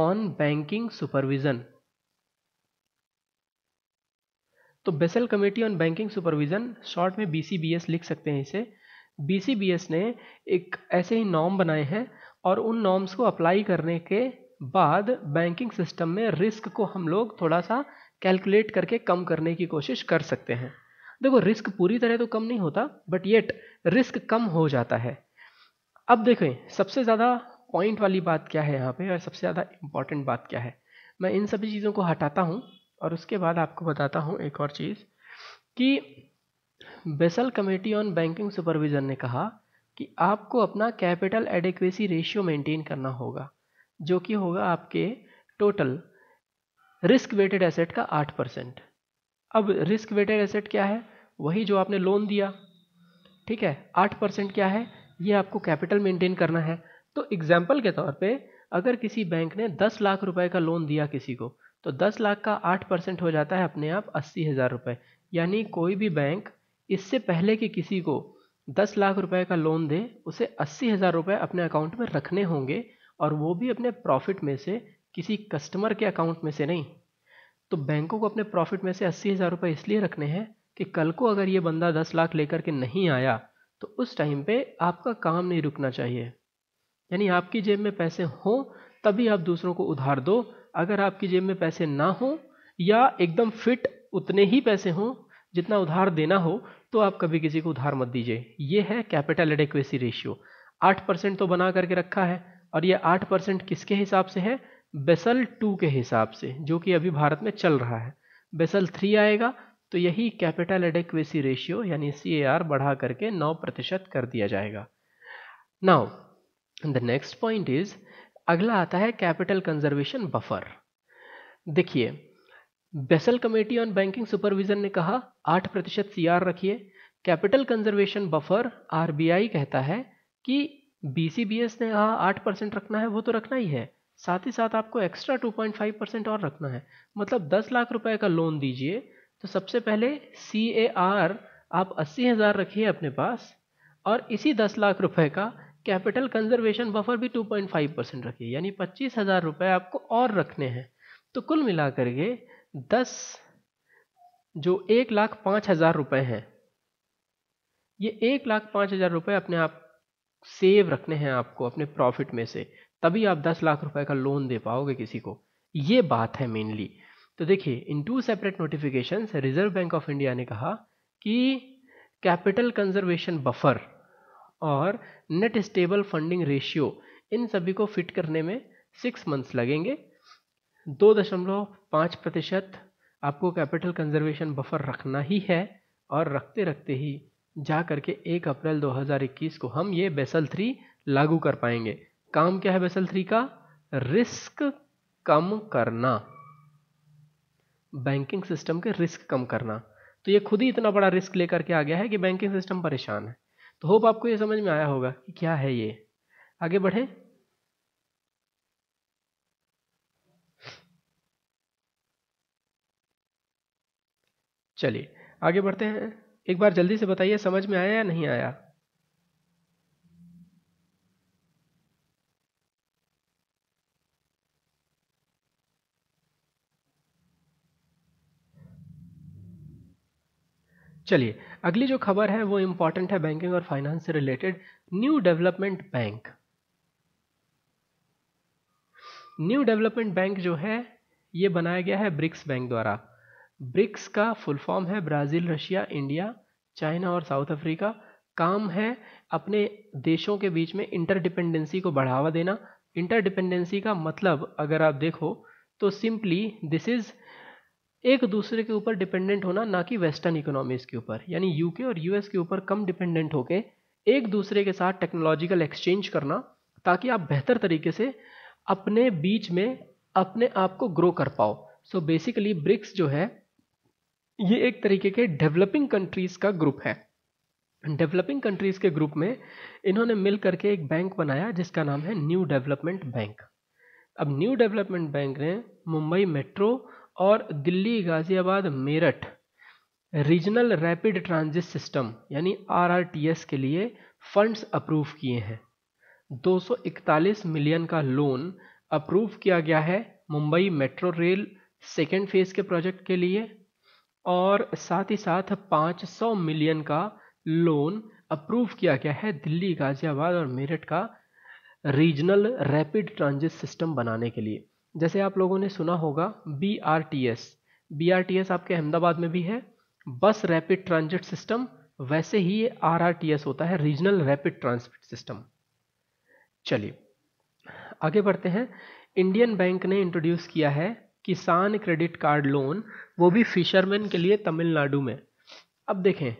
on banking supervision तो Basel committee on banking supervision short में B लिख सकते हैं इसे बी ने एक ऐसे ही नॉर्म बनाए हैं और उन नॉर्म्स को अप्लाई करने के बाद बैंकिंग सिस्टम में रिस्क को हम लोग थोड़ा सा कैलकुलेट करके कम करने की कोशिश कर सकते हैं देखो रिस्क पूरी तरह तो कम नहीं होता बट येट रिस्क कम हो जाता है अब देखें सबसे ज़्यादा पॉइंट वाली बात क्या है यहाँ पे और सबसे ज़्यादा इम्पॉर्टेंट बात क्या है मैं इन सभी चीज़ों को हटाता हूँ और उसके बाद आपको बताता हूँ एक और चीज़ कि Basel committee on banking supervision ने कहा कि आपको अपना कैपिटल एडिक्वेसी रेशियो मेंटेन करना होगा जो कि होगा आपके टोटल रिस्क वेटेड एसेट का आठ परसेंट अब रिस्क वेटेड एसेट क्या है वही जो आपने लोन दिया ठीक है आठ परसेंट क्या है ये आपको कैपिटल मेंटेन करना है तो एग्जाम्पल के तौर पे अगर किसी बैंक ने दस लाख रुपए का लोन दिया किसी को तो दस लाख का आठ परसेंट हो जाता है अपने आप अस्सी हज़ार रुपये यानी कोई भी बैंक इससे पहले कि किसी को दस लाख रुपए का लोन दे उसे अस्सी हज़ार रुपये अपने अकाउंट में रखने होंगे और वो भी अपने प्रॉफिट में से किसी कस्टमर के अकाउंट में से नहीं तो बैंकों को अपने प्रॉफिट में से अस्सी हज़ार रुपये इसलिए रखने हैं कि कल को अगर ये बंदा दस लाख लेकर के नहीं आया तो उस टाइम पे आपका काम नहीं रुकना चाहिए यानी आपकी जेब में पैसे हों तभी आप दूसरों को उधार दो अगर आपकी जेब में पैसे ना हो या एकदम फिट उतने ही पैसे हों जितना उधार देना हो तो आप कभी किसी को उधार मत दीजिए ये है कैपिटल एडेक्वेसी रेशियो आठ परसेंट तो बना करके रखा है और ये आठ परसेंट किसके हिसाब से है बेसल टू के हिसाब से जो कि अभी भारत में चल रहा है बेसल थ्री आएगा तो यही कैपिटल एडेक्वेसी रेशियो यानी सी बढ़ा करके नौ प्रतिशत कर दिया जाएगा now the next point is अगला आता है कैपिटल कंजर्वेशन बफर देखिए Basel committee on banking supervision ने कहा आठ प्रतिशत सी रखिए कैपिटल कंजर्वेशन बफर आर कहता है कि बी ने कहा आठ परसेंट रखना है वो तो रखना ही है साथ ही साथ आपको एक्स्ट्रा 2.5 परसेंट और रखना है मतलब 10 लाख रुपए का लोन दीजिए तो सबसे पहले सी आप अस्सी हज़ार रखिए अपने पास और इसी 10 लाख रुपए का कैपिटल कंजर्वेशन बफर भी 2.5 परसेंट रखिए यानी पच्चीस हज़ार रुपये आपको और रखने हैं तो कुल मिला करके दस जो एक लाख पाँच हज़ार रुपये हैं ये एक लाख पाँच हज़ार रुपये अपने आप सेव रखने हैं आपको अपने प्रॉफिट में से तभी आप दस लाख रुपए का लोन दे पाओगे किसी को ये बात है मेनली तो देखिए in two separate notification reserve bank of India ने कहा कि कैपिटल कंजर्वेशन बफर और नेट स्टेबल फंडिंग रेशियो इन सभी को फिट करने में सिक्स मंथ्स लगेंगे दो दशमलव पाँच प्रतिशत आपको कैपिटल कंजर्वेशन बफर रखना ही है और रखते रखते ही जा करके एक अप्रैल 2021 को हम ये बेसल थ्री लागू कर पाएंगे काम क्या है बेसल थ्री का रिस्क कम करना बैंकिंग सिस्टम के रिस्क कम करना तो ये खुद ही इतना बड़ा रिस्क लेकर के आ गया है कि बैंकिंग सिस्टम परेशान है तो होप आपको ये समझ में आया होगा कि क्या है ये आगे बढ़े चलिए आगे बढ़ते हैं एक बार जल्दी से बताइए समझ में आया या नहीं आया चलिए अगली जो खबर है वो इंपॉर्टेंट है बैंकिंग और फाइनेंस से related new development bank new development bank जो है ये बनाया गया है ब्रिक्स बैंक द्वारा ब्रिक्स का फुल फॉर्म है ब्राज़ील रशिया इंडिया चाइना और साउथ अफ्रीका काम है अपने देशों के बीच में इंटरडिपेंडेंसी को बढ़ावा देना इंटरडिपेंडेंसी का मतलब अगर आप देखो तो सिंपली दिस इज़ एक दूसरे के ऊपर डिपेंडेंट होना ना कि वेस्टर्न इकोनॉमीज के ऊपर यानी यूके और यूएस के ऊपर कम डिपेंडेंट होके एक दूसरे के साथ टेक्नोलॉजिकल एक्सचेंज करना ताकि आप बेहतर तरीके से अपने बीच में अपने आप को ग्रो कर पाओ सो बेसिकली ब्रिक्स जो है ये एक तरीके के डेवलपिंग कंट्रीज़ का ग्रुप है डेवलपिंग कंट्रीज़ के ग्रुप में इन्होंने मिल करके एक बैंक बनाया जिसका नाम है न्यू डेवलपमेंट बैंक अब न्यू डेवलपमेंट बैंक ने मुंबई मेट्रो और Delhi Ghaziabad Meerut regional rapid transit system यानी आरआरटीएस के लिए फंड्स अप्रूव किए हैं 241 मिलियन का लोन अप्रूव किया गया है Mumbai metro rail second phase के प्रोजेक्ट के लिए और साथ ही साथ 500 मिलियन का लोन अप्रूव किया गया है दिल्ली गाज़ियाबाद और मेरठ का रीजनल रैपिड ट्रांजिट सिस्टम बनाने के लिए जैसे आप लोगों ने सुना होगा B R T S B R T S आपके अहमदाबाद में भी है बस रैपिड ट्रांजिट सिस्टम वैसे ही ये आर आर टी एस होता है रीजनल रैपिड ट्रांसपोर्ट सिस्टम चलिए आगे बढ़ते हैं इंडियन बैंक ने इंट्रोड्यूस किया है किसान क्रेडिट कार्ड लोन वो भी फिशरमैन के लिए तमिलनाडु में अब देखें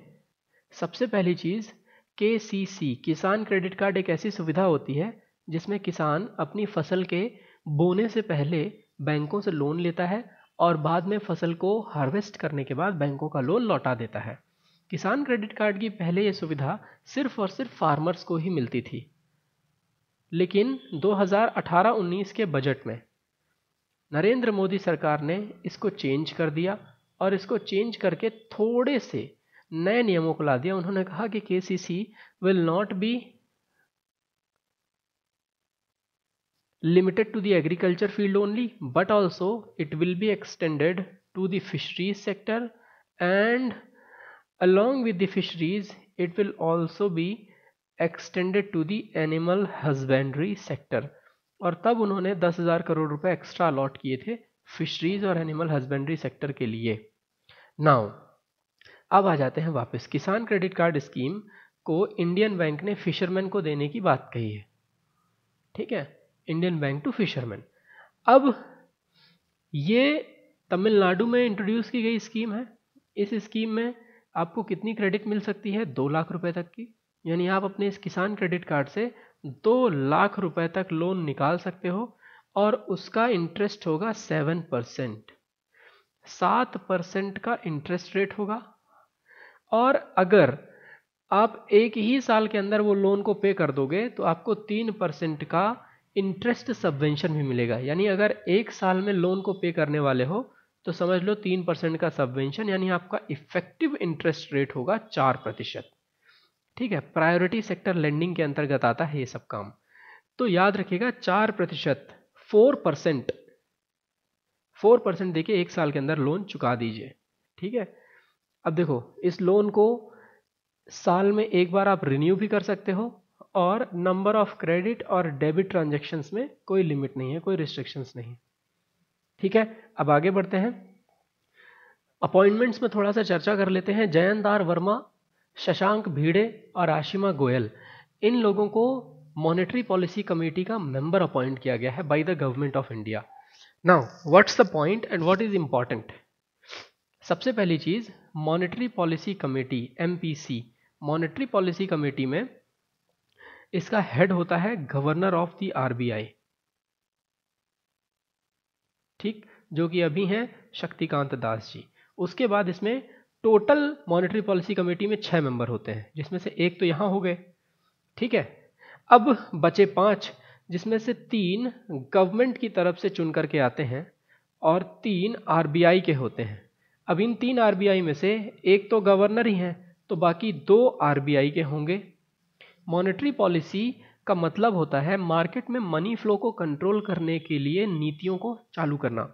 सबसे पहली चीज़ के सी सी किसान क्रेडिट कार्ड एक ऐसी सुविधा होती है जिसमें किसान अपनी फसल के बोने से पहले बैंकों से लोन लेता है और बाद में फसल को हार्वेस्ट करने के बाद बैंकों का लोन लौटा देता है किसान क्रेडिट कार्ड की पहले ये सुविधा सिर्फ और सिर्फ फार्मर्स को ही मिलती थी लेकिन 2018-19 के बजट में नरेंद्र मोदी सरकार ने इसको चेंज कर दिया और इसको चेंज करके थोड़े से नए नियमों को ला दिया उन्होंने कहा कि K C C will not be limited to the agriculture field only but also it will be extended to the fisheries sector and along with the fisheries it will also be extended to the animal husbandry sector और तब उन्होंने दस हज़ार करोड़ रुपए extra allot किए थे fisheries और animal husbandry sector के लिए नाउ अब आ जाते हैं वापस किसान क्रेडिट कार्ड स्कीम को इंडियन बैंक ने फिशरमैन को देने की बात कही है ठीक है इंडियन बैंक टू फिशरमैन अब ये तमिलनाडु में इंट्रोड्यूस की गई स्कीम है इस स्कीम में आपको कितनी क्रेडिट मिल सकती है दो लाख रुपए तक की यानी आप अपने इस किसान क्रेडिट कार्ड से दो लाख रुपए तक लोन निकाल सकते हो और उसका इंटरेस्ट होगा सेवन परसेंट सात परसेंट का इंटरेस्ट रेट होगा और अगर आप एक ही साल के अंदर वो लोन को पे कर दोगे तो आपको तीन परसेंट का इंटरेस्ट सबवेंशन भी मिलेगा यानी अगर एक साल में लोन को पे करने वाले हो तो समझ लो तीन परसेंट का सबवेंशन यानी आपका इफेक्टिव इंटरेस्ट रेट होगा चार प्रतिशत ठीक है प्रायोरिटी सेक्टर लेंडिंग के अंतर्गत आता है ये सब काम तो याद रखिएगा चार प्रतिशत फोर परसेंट फोर परसेंट देखिए एक साल के अंदर लोन चुका दीजिए ठीक है अब देखो इस लोन को साल में एक बार आप रिन्यू भी कर सकते हो और नंबर ऑफ क्रेडिट और डेबिट ट्रांजेक्शन में कोई लिमिट नहीं है कोई रिस्ट्रिक्शंस नहीं ठीक है अब आगे बढ़ते हैं अपॉइंटमेंट्स में थोड़ा सा चर्चा कर लेते हैं जयंतार वर्मा शशांक भीड़े और आशिमा गोयल इन लोगों को मॉनेटरी पॉलिसी कमेटी का मेंबर अपॉइंट किया गया है by the government of India now what's the point and what is important सबसे पहली चीज़ monetary policy committee M P C policy committee में इसका हेड होता है गवर्नर ऑफ द आरबीआई ठीक जो कि अभी हैं शक्तिकांत दास जी उसके बाद इसमें टोटल मॉनेटरी पॉलिसी कमेटी में छह मेंबर होते हैं जिसमें से एक तो यहां हो गए ठीक है अब बचे पांच जिसमें से तीन गवर्नमेंट की तरफ से चुन करके आते हैं और तीन आरबीआई के होते हैं अब इन तीन आरबीआई में से एक तो गवर्नर ही हैं तो बाकी दो आरबीआई के होंगे मॉनेटरी पॉलिसी का मतलब होता है मार्केट में मनी फ्लो को कंट्रोल करने के लिए नीतियों को चालू करना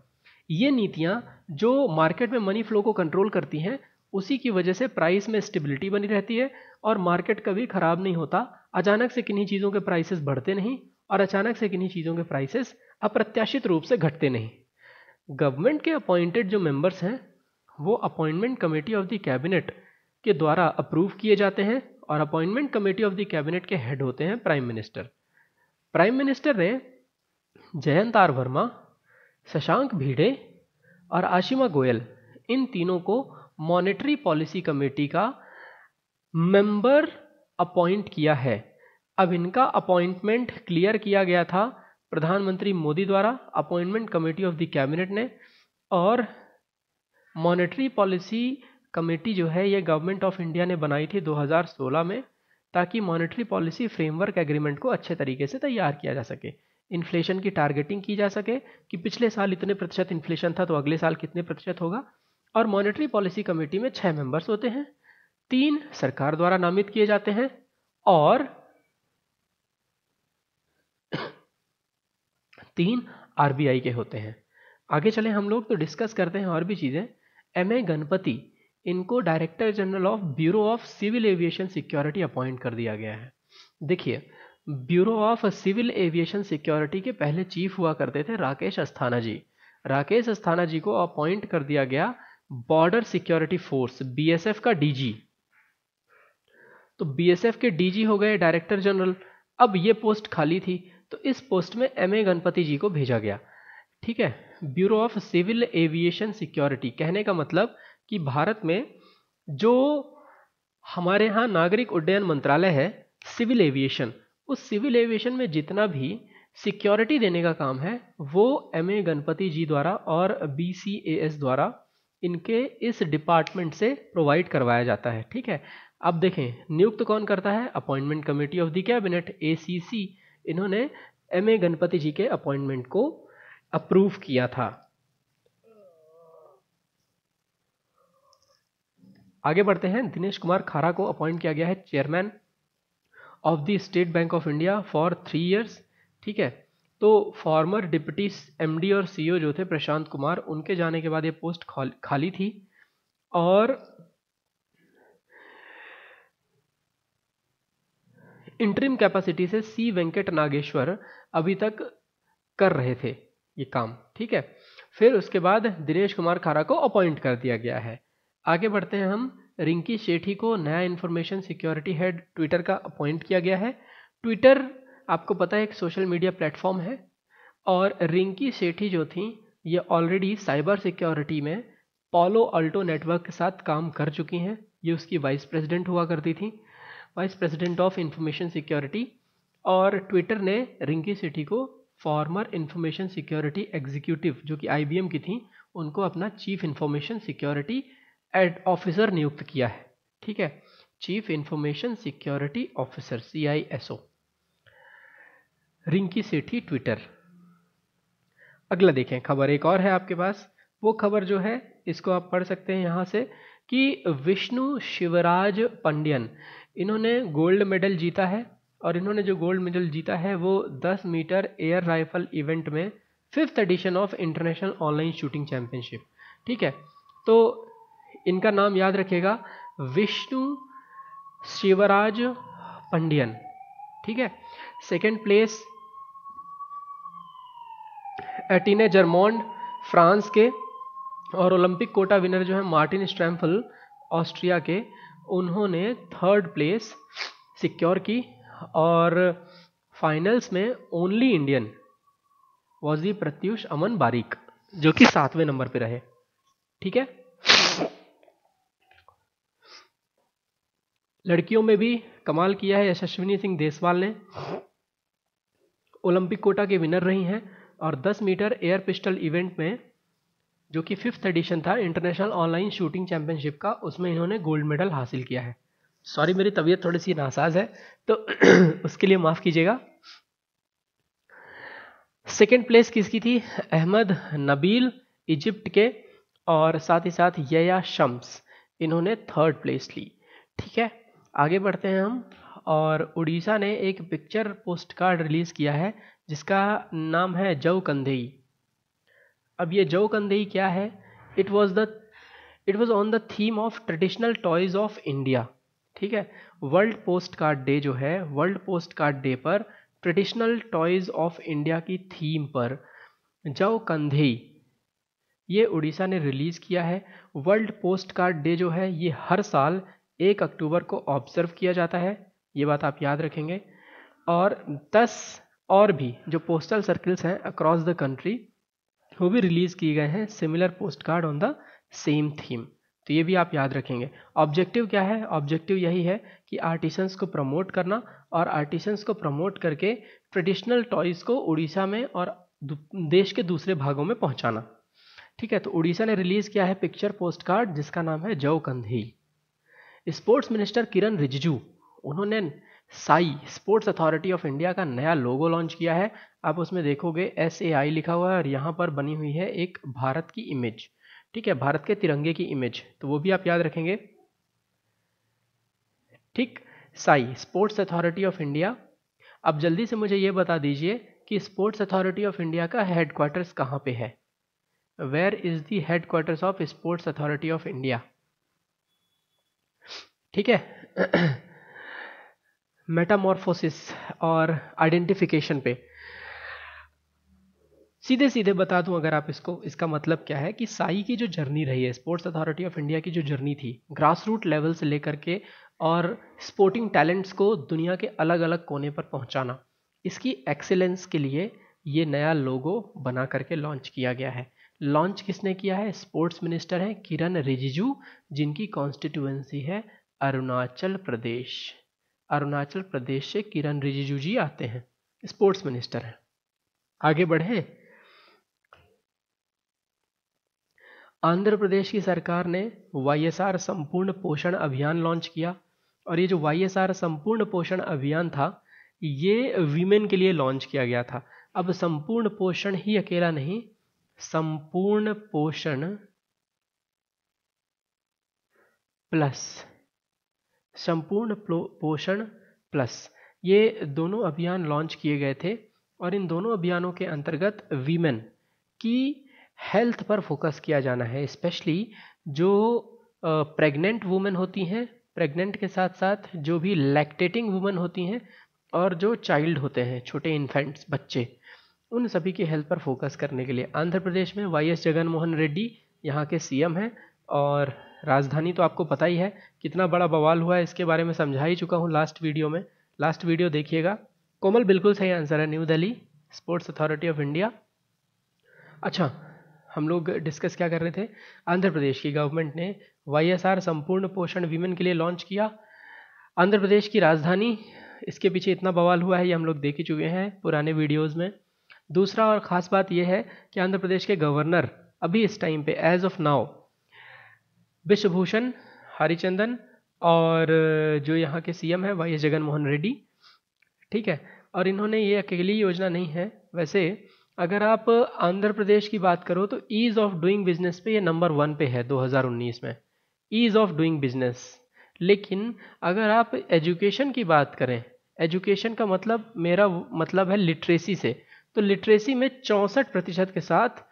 ये नीतियाँ जो मार्केट में मनी फ्लो को कंट्रोल करती हैं उसी की वजह से प्राइस में स्टेबिलिटी बनी रहती है और मार्केट कभी ख़राब नहीं होता अचानक से किन्हीं चीज़ों के प्राइसेस बढ़ते नहीं और अचानक से किन्हीं चीज़ों के प्राइसेस अप्रत्याशित रूप से घटते नहीं गवर्नमेंट के अपॉइंटेड जो मेंबर्स हैं वो appointment committee of the cabinet के द्वारा अप्रूव किए जाते हैं और appointment committee of the cabinet के हेड होते हैं प्राइम मिनिस्टर प्राइम मिनिस्टर ने जयंत आर वर्मा शशांक भिड़े और आशिमा गोयल इन तीनों को मॉनेटरी पॉलिसी कमेटी का मेंबर अपॉइंट किया है अब इनका अपॉइंटमेंट क्लियर किया गया था प्रधानमंत्री मोदी द्वारा appointment committee of the cabinet ने और मॉनेटरी पॉलिसी कमेटी जो है ये गवर्नमेंट ऑफ इंडिया ने बनाई थी 2016 में ताकि मॉनेटरी पॉलिसी फ्रेमवर्क एग्रीमेंट को अच्छे तरीके से तैयार किया जा सके इन्फ्लेशन की टारगेटिंग की जा सके कि पिछले साल इतने प्रतिशत इन्फ्लेशन था तो अगले साल कितने प्रतिशत होगा और मॉनेटरी पॉलिसी कमेटी में छः मेंबर्स होते हैं तीन सरकार द्वारा नामित किए जाते हैं और तीन आरबीआई के होते हैं आगे चले हम लोग तो डिस्कस करते हैं और भी चीज़ें एम ए गणपति इनको director general of bureau of civil aviation security appoint कर दिया गया है देखिए bureau of civil aviation security के पहले चीफ हुआ करते थे राकेश अस्थाना जी राकेश अस्थाना जी को अपॉइंट कर दिया गया बॉर्डर सिक्योरिटी फोर्स बीएसएफ का डीजी तो बीएसएफ के डीजी हो गए डायरेक्टर जनरल अब ये पोस्ट खाली थी तो इस पोस्ट में एम ए गणपति जी को भेजा गया ठीक है bureau of civil aviation security कहने का मतलब कि भारत में जो हमारे यहाँ नागरिक उड्डयन मंत्रालय है सिविल एविएशन उस सिविल एविएशन में जितना भी सिक्योरिटी देने का काम है वो एम ए गणपति जी द्वारा और बी सी ए एस द्वारा इनके इस डिपार्टमेंट से प्रोवाइड करवाया जाता है ठीक है अब देखें नियुक्त कौन करता है appointment committee of the cabinet A C C इन्होंने एम ए गणपति जी के अपॉइंटमेंट को अप्रूव किया था आगे बढ़ते हैं दिनेश कुमार खारा को अपॉइंट किया गया है chairman of the state bank of India for three years ठीक है तो फॉर्मर डिप्टी एमडी और सी जो थे प्रशांत कुमार उनके जाने के बाद ये पोस्ट खाली थी और इंटरिम कैपेसिटी से सी वेंकट नागेश्वर अभी तक कर रहे थे ये काम ठीक है फिर उसके बाद दिनेश कुमार खारा को अपॉइंट कर दिया गया है आगे बढ़ते हैं हम रिंकी शेठी को नया इन्फॉर्मेशन सिक्योरिटी हेड ट्विटर का अपॉइंट किया गया है ट्विटर आपको पता है एक सोशल मीडिया प्लेटफॉर्म है और रिंकी सेठी जो थी ये ऑलरेडी साइबर सिक्योरिटी में पोलो अल्टो नेटवर्क के साथ काम कर चुकी हैं ये उसकी वाइस प्रेसिडेंट हुआ करती थी vice president of information security और ट्विटर ने रिंकी सेठी को फॉर्मर इंफॉर्मेशन सिक्योरिटी एग्जीक्यूटिव जो कि आई की थी उनको अपना चीफ इंफॉर्मेशन सिक्योरिटी ऑफिसर नियुक्त किया है ठीक है chief information security officer CISO Rinki Sethi Twitter अगला देखें खबर एक और है आपके पास वो खबर जो है इसको आप पढ़ सकते हैं यहां से कि विष्णु शिवराज पंडियन इन्होंने गोल्ड मेडल जीता है और इन्होंने जो गोल्ड मेडल जीता है वो 10 मीटर एयर राइफल इवेंट में fifth edition of international online shooting championship ठीक है तो इनका नाम याद रखेगा विष्णु शिवराज पंडियन ठीक है second place Etienne Germond France के और ओलंपिक कोटा विनर जो है मार्टिन स्ट्रैम्फल ऑस्ट्रिया के उन्होंने थर्ड प्लेस सिक्योर की और फाइनल्स में only Indian was the Pratyush Aman Barik जो कि सातवें नंबर पे रहे ठीक है लड़कियों में भी कमाल किया है यशस्विनी सिंह देसवाल ने ओलंपिक कोटा की विनर रही हैं और 10 मीटर एयर पिस्टल इवेंट में जो कि फिफ्थ एडिशन था इंटरनेशनल ऑनलाइन शूटिंग चैंपियनशिप का उसमें इन्होंने गोल्ड मेडल हासिल किया है सॉरी मेरी तबीयत थोड़ी सी नासाज है तो उसके लिए माफ़ कीजिएगा सेकेंड प्लेस किसकी थी अहमद नबील इजिप्ट के और साथ ही साथ यया शम्स इन्होंने थर्ड प्लेस ली ठीक है आगे बढ़ते हैं हम और उड़ीसा ने एक पिक्चर पोस्ट कार्ड रिलीज़ किया है जिसका नाम है जव कंधेई अब ये जव कंधेई क्या है it was the it was on the theme of traditional toys of India ठीक है वर्ल्ड पोस्ट कार्ड डे जो है वर्ल्ड पोस्ट कार्ड डे पर ट्रेडिशनल टॉयज़ ऑफ इंडिया की थीम पर जव कंधेई ये उड़ीसा ने रिलीज़ किया है वर्ल्ड पोस्ट कार्ड डे जो है ये हर साल एक अक्टूबर को ऑब्जर्व किया जाता है ये बात आप याद रखेंगे और दस और भी जो पोस्टल सर्कल्स हैं अक्रॉस द कंट्री वो भी रिलीज़ किए गए हैं similar post card on the same theme तो ये भी आप याद रखेंगे ऑब्जेक्टिव क्या है ऑब्जेक्टिव यही है कि आर्टिसंस को प्रमोट करना और आर्टिसंस को प्रमोट करके ट्रेडिशनल टॉयज़ को उड़ीसा में और देश के दूसरे भागों में पहुंचाना ठीक है तो उड़ीसा ने रिलीज़ किया है पिक्चर पोस्ट कार्ड जिसका नाम है जव कंधी स्पोर्ट्स मिनिस्टर किरण रिजिजू उन्होंने SAI sports authority of India का नया लोगो लॉन्च किया है आप उसमें देखोगे एस ए आई लिखा हुआ है और यहाँ पर बनी हुई है एक भारत की इमेज ठीक है भारत के तिरंगे की इमेज तो वो भी आप याद रखेंगे ठीक SAI sports authority of India अब जल्दी से मुझे ये बता दीजिए कि स्पोर्ट्स अथॉरिटी ऑफ इंडिया का हेडक्वार्टर्स कहाँ पे है where is the headquarters of sports authority of India ठीक है मेटामॉर्फोसिस और आइडेंटिफिकेशन पे सीधे सीधे बता दूं अगर आप इसको इसका मतलब क्या है कि साई की जो जर्नी रही है स्पोर्ट्स अथॉरिटी ऑफ इंडिया की जो जर्नी थी ग्रास रूट लेवल से लेकर के और स्पोर्टिंग टैलेंट्स को दुनिया के अलग अलग कोने पर पहुंचाना इसकी एक्सेलेंस के लिए ये नया लोगो बना करके लॉन्च किया गया है लॉन्च किसने किया है स्पोर्ट्स मिनिस्टर हैं किरण रिजिजू जिनकी कॉन्स्टिट्यूएंसी है अरुणाचल प्रदेश अरुणाचल प्रदेश से किरण रिजिजू जी आते हैं स्पोर्ट्स मिनिस्टर हैं आगे बढ़े आंध्र प्रदेश की सरकार ने वाईएसआर संपूर्ण पोषण अभियान लॉन्च किया और ये जो वाईएसआर संपूर्ण पोषण अभियान था ये वीमेन के लिए लॉन्च किया गया था अब संपूर्ण पोषण ही अकेला नहीं संपूर्ण पोषण प्लस संपूर्ण पोषण प्लस ये दोनों अभियान लॉन्च किए गए थे और इन दोनों अभियानों के अंतर्गत वीमेन की हेल्थ पर फोकस किया जाना है स्पेशली जो प्रेग्नेंट वुमेन होती हैं प्रेग्नेंट के साथ साथ जो भी लैक्टेटिंग वुमेन होती हैं और जो चाइल्ड होते हैं छोटे इन्फेंट्स बच्चे उन सभी की हेल्थ पर फोकस करने के लिए आंध्र प्रदेश में वाई एस जगनमोहन रेड्डी यहाँ के सीएम हैं और राजधानी तो आपको पता ही है कितना बड़ा बवाल हुआ है इसके बारे में समझा ही चुका हूँ लास्ट वीडियो में लास्ट वीडियो देखिएगा कोमल बिल्कुल सही आंसर है new Delhi sports authority of India अच्छा हम लोग डिस्कस क्या कर रहे थे आंध्र प्रदेश की गवर्नमेंट ने वाई संपूर्ण पोषण वीमेन के लिए लॉन्च किया आंध्र प्रदेश की राजधानी इसके पीछे इतना बवाल हुआ है ये हम लोग देख ही चुके हैं पुराने वीडियोज़ में दूसरा और ख़ास बात यह है कि आंध्र प्रदेश के गवर्नर अभी इस टाइम पे as of now Vishwabhushan Harichandan और जो यहाँ के सीएम है वाई एस जगन मोहन रेड्डी ठीक है और इन्होंने ये अकेली योजना नहीं है वैसे अगर आप आंध्र प्रदेश की बात करो तो ईज़ ऑफ डूइंग बिजनेस पे ये नंबर वन पे है 2019 में ईज़ ऑफ डूइंग बिजनेस लेकिन अगर आप एजुकेशन की बात करें एजुकेशन का मतलब मेरा मतलब है लिटरेसी से तो लिटरेसी में चौंसठ प्रतिशत के साथ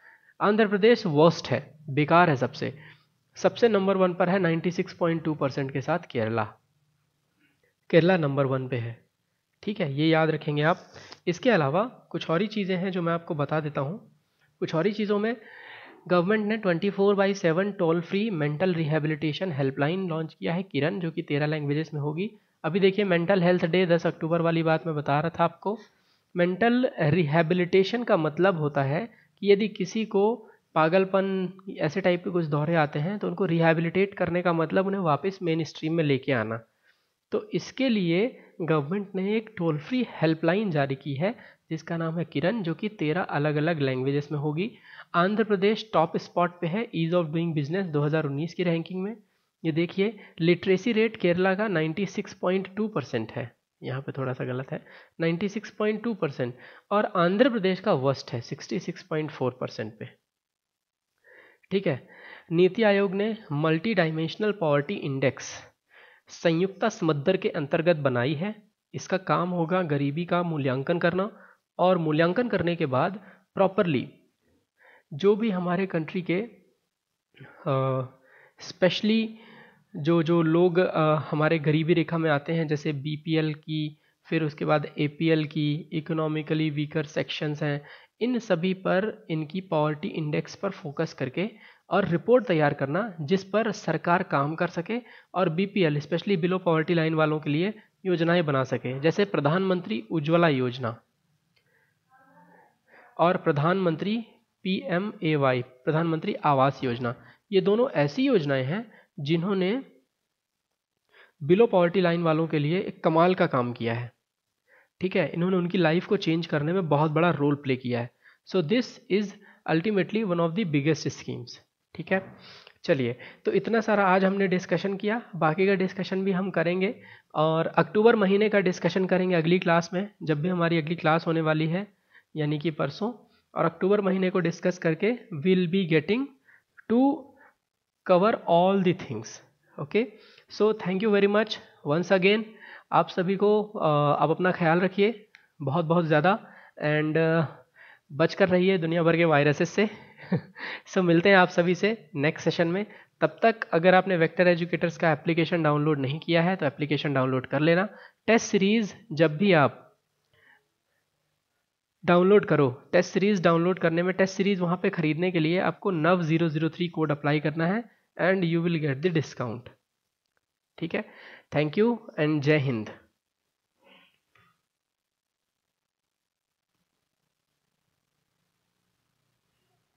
आंध्र प्रदेश वर्स्ट है बेकार है सबसे सबसे नंबर वन पर है 96.2 परसेंट के साथ केरला केरला नंबर वन पे है ठीक है ये याद रखेंगे आप इसके अलावा कुछ और ही चीज़ें हैं जो मैं आपको बता देता हूँ कुछ और ही चीज़ों में गवर्नमेंट ने 24 four by seven toll free mental rehabilitation helpline launch किया है किरण जो कि तेरह लैंग्वेजेस में होगी अभी देखिए मेंटल हेल्थ डे 10 अक्टूबर वाली बात मैं बता रहा था आपको मेंटल रिहेबिलिटेशन का मतलब होता है कि यदि किसी को पागलपन ऐसे टाइप के कुछ दौरे आते हैं तो उनको रिहेबिलिटेट करने का मतलब उन्हें वापस मेन स्ट्रीम में लेके आना तो इसके लिए गवर्नमेंट ने एक टोल फ्री हेल्पलाइन जारी की है जिसका नाम है किरण जो कि तेरह अलग अलग लैंग्वेजेस में होगी आंध्र प्रदेश टॉप स्पॉट पे है ईज़ ऑफ डूइंग बिजनेस 2019 की रैंकिंग में ये देखिए लिटरेसी रेट केरला का 96.2 परसेंट है यहाँ पे थोड़ा सा गलत है 96.2 परसेंट और आंध्र प्रदेश का वर्स्ट है 66.4 परसेंट पे ठीक है नीति आयोग ने multi dimensional poverty index Sanyukta Samaddar के अंतर्गत बनाई है इसका काम होगा गरीबी का मूल्यांकन करना और मूल्यांकन करने के बाद प्रॉपरली जो भी हमारे कंट्री के स्पेशली जो जो लोग आ, हमारे गरीबी रेखा में आते हैं जैसे बीपीएल की फिर उसके बाद ए की इकोनॉमिकली वीकर सेक्शंस हैं इन सभी पर इनकी पॉवर्टी इंडेक्स पर फोकस करके और रिपोर्ट तैयार करना जिस पर सरकार काम कर सके और B P L specially below poverty line वालों के लिए योजनाएं बना सके जैसे प्रधानमंत्री उज्ज्वला योजना और प्रधानमंत्री पी एम ए वाई प्रधानमंत्री आवास योजना ये दोनों ऐसी योजनाएं हैं जिन्होंने बिलो पॉवर्टी लाइन वालों के लिए एक कमाल का काम किया है ठीक है इन्होंने उनकी लाइफ को चेंज करने में बहुत बड़ा रोल प्ले किया है so this is ultimately one of the biggest schemes ठीक है चलिए तो इतना सारा आज हमने डिस्कशन किया बाकी का डिस्कशन भी हम करेंगे और अक्टूबर महीने का डिस्कशन करेंगे अगली क्लास में जब भी हमारी अगली क्लास होने वाली है यानी कि परसों और अक्टूबर महीने को डिस्कस करके will be getting to cover all the things okay so thank you very much once again आप सभी को आप अपना ख्याल रखिए बहुत बहुत ज़्यादा एंड बच कर रहिए दुनिया भर के वायरसेस से सो so, मिलते हैं आप सभी से नेक्स्ट सेशन में तब तक अगर आपने वेक्टर एजुकेटर्स का एप्लीकेशन डाउनलोड नहीं किया है तो एप्लीकेशन डाउनलोड कर लेना टेस्ट सीरीज़ जब भी आप डाउनलोड करो टेस्ट सीरीज़ डाउनलोड करने में टेस्ट सीरीज़ वहाँ पे ख़रीदने के लिए आपको नव zero zero three code apply करना है and you will get the discount ठीक है Thank you and Jai Hind.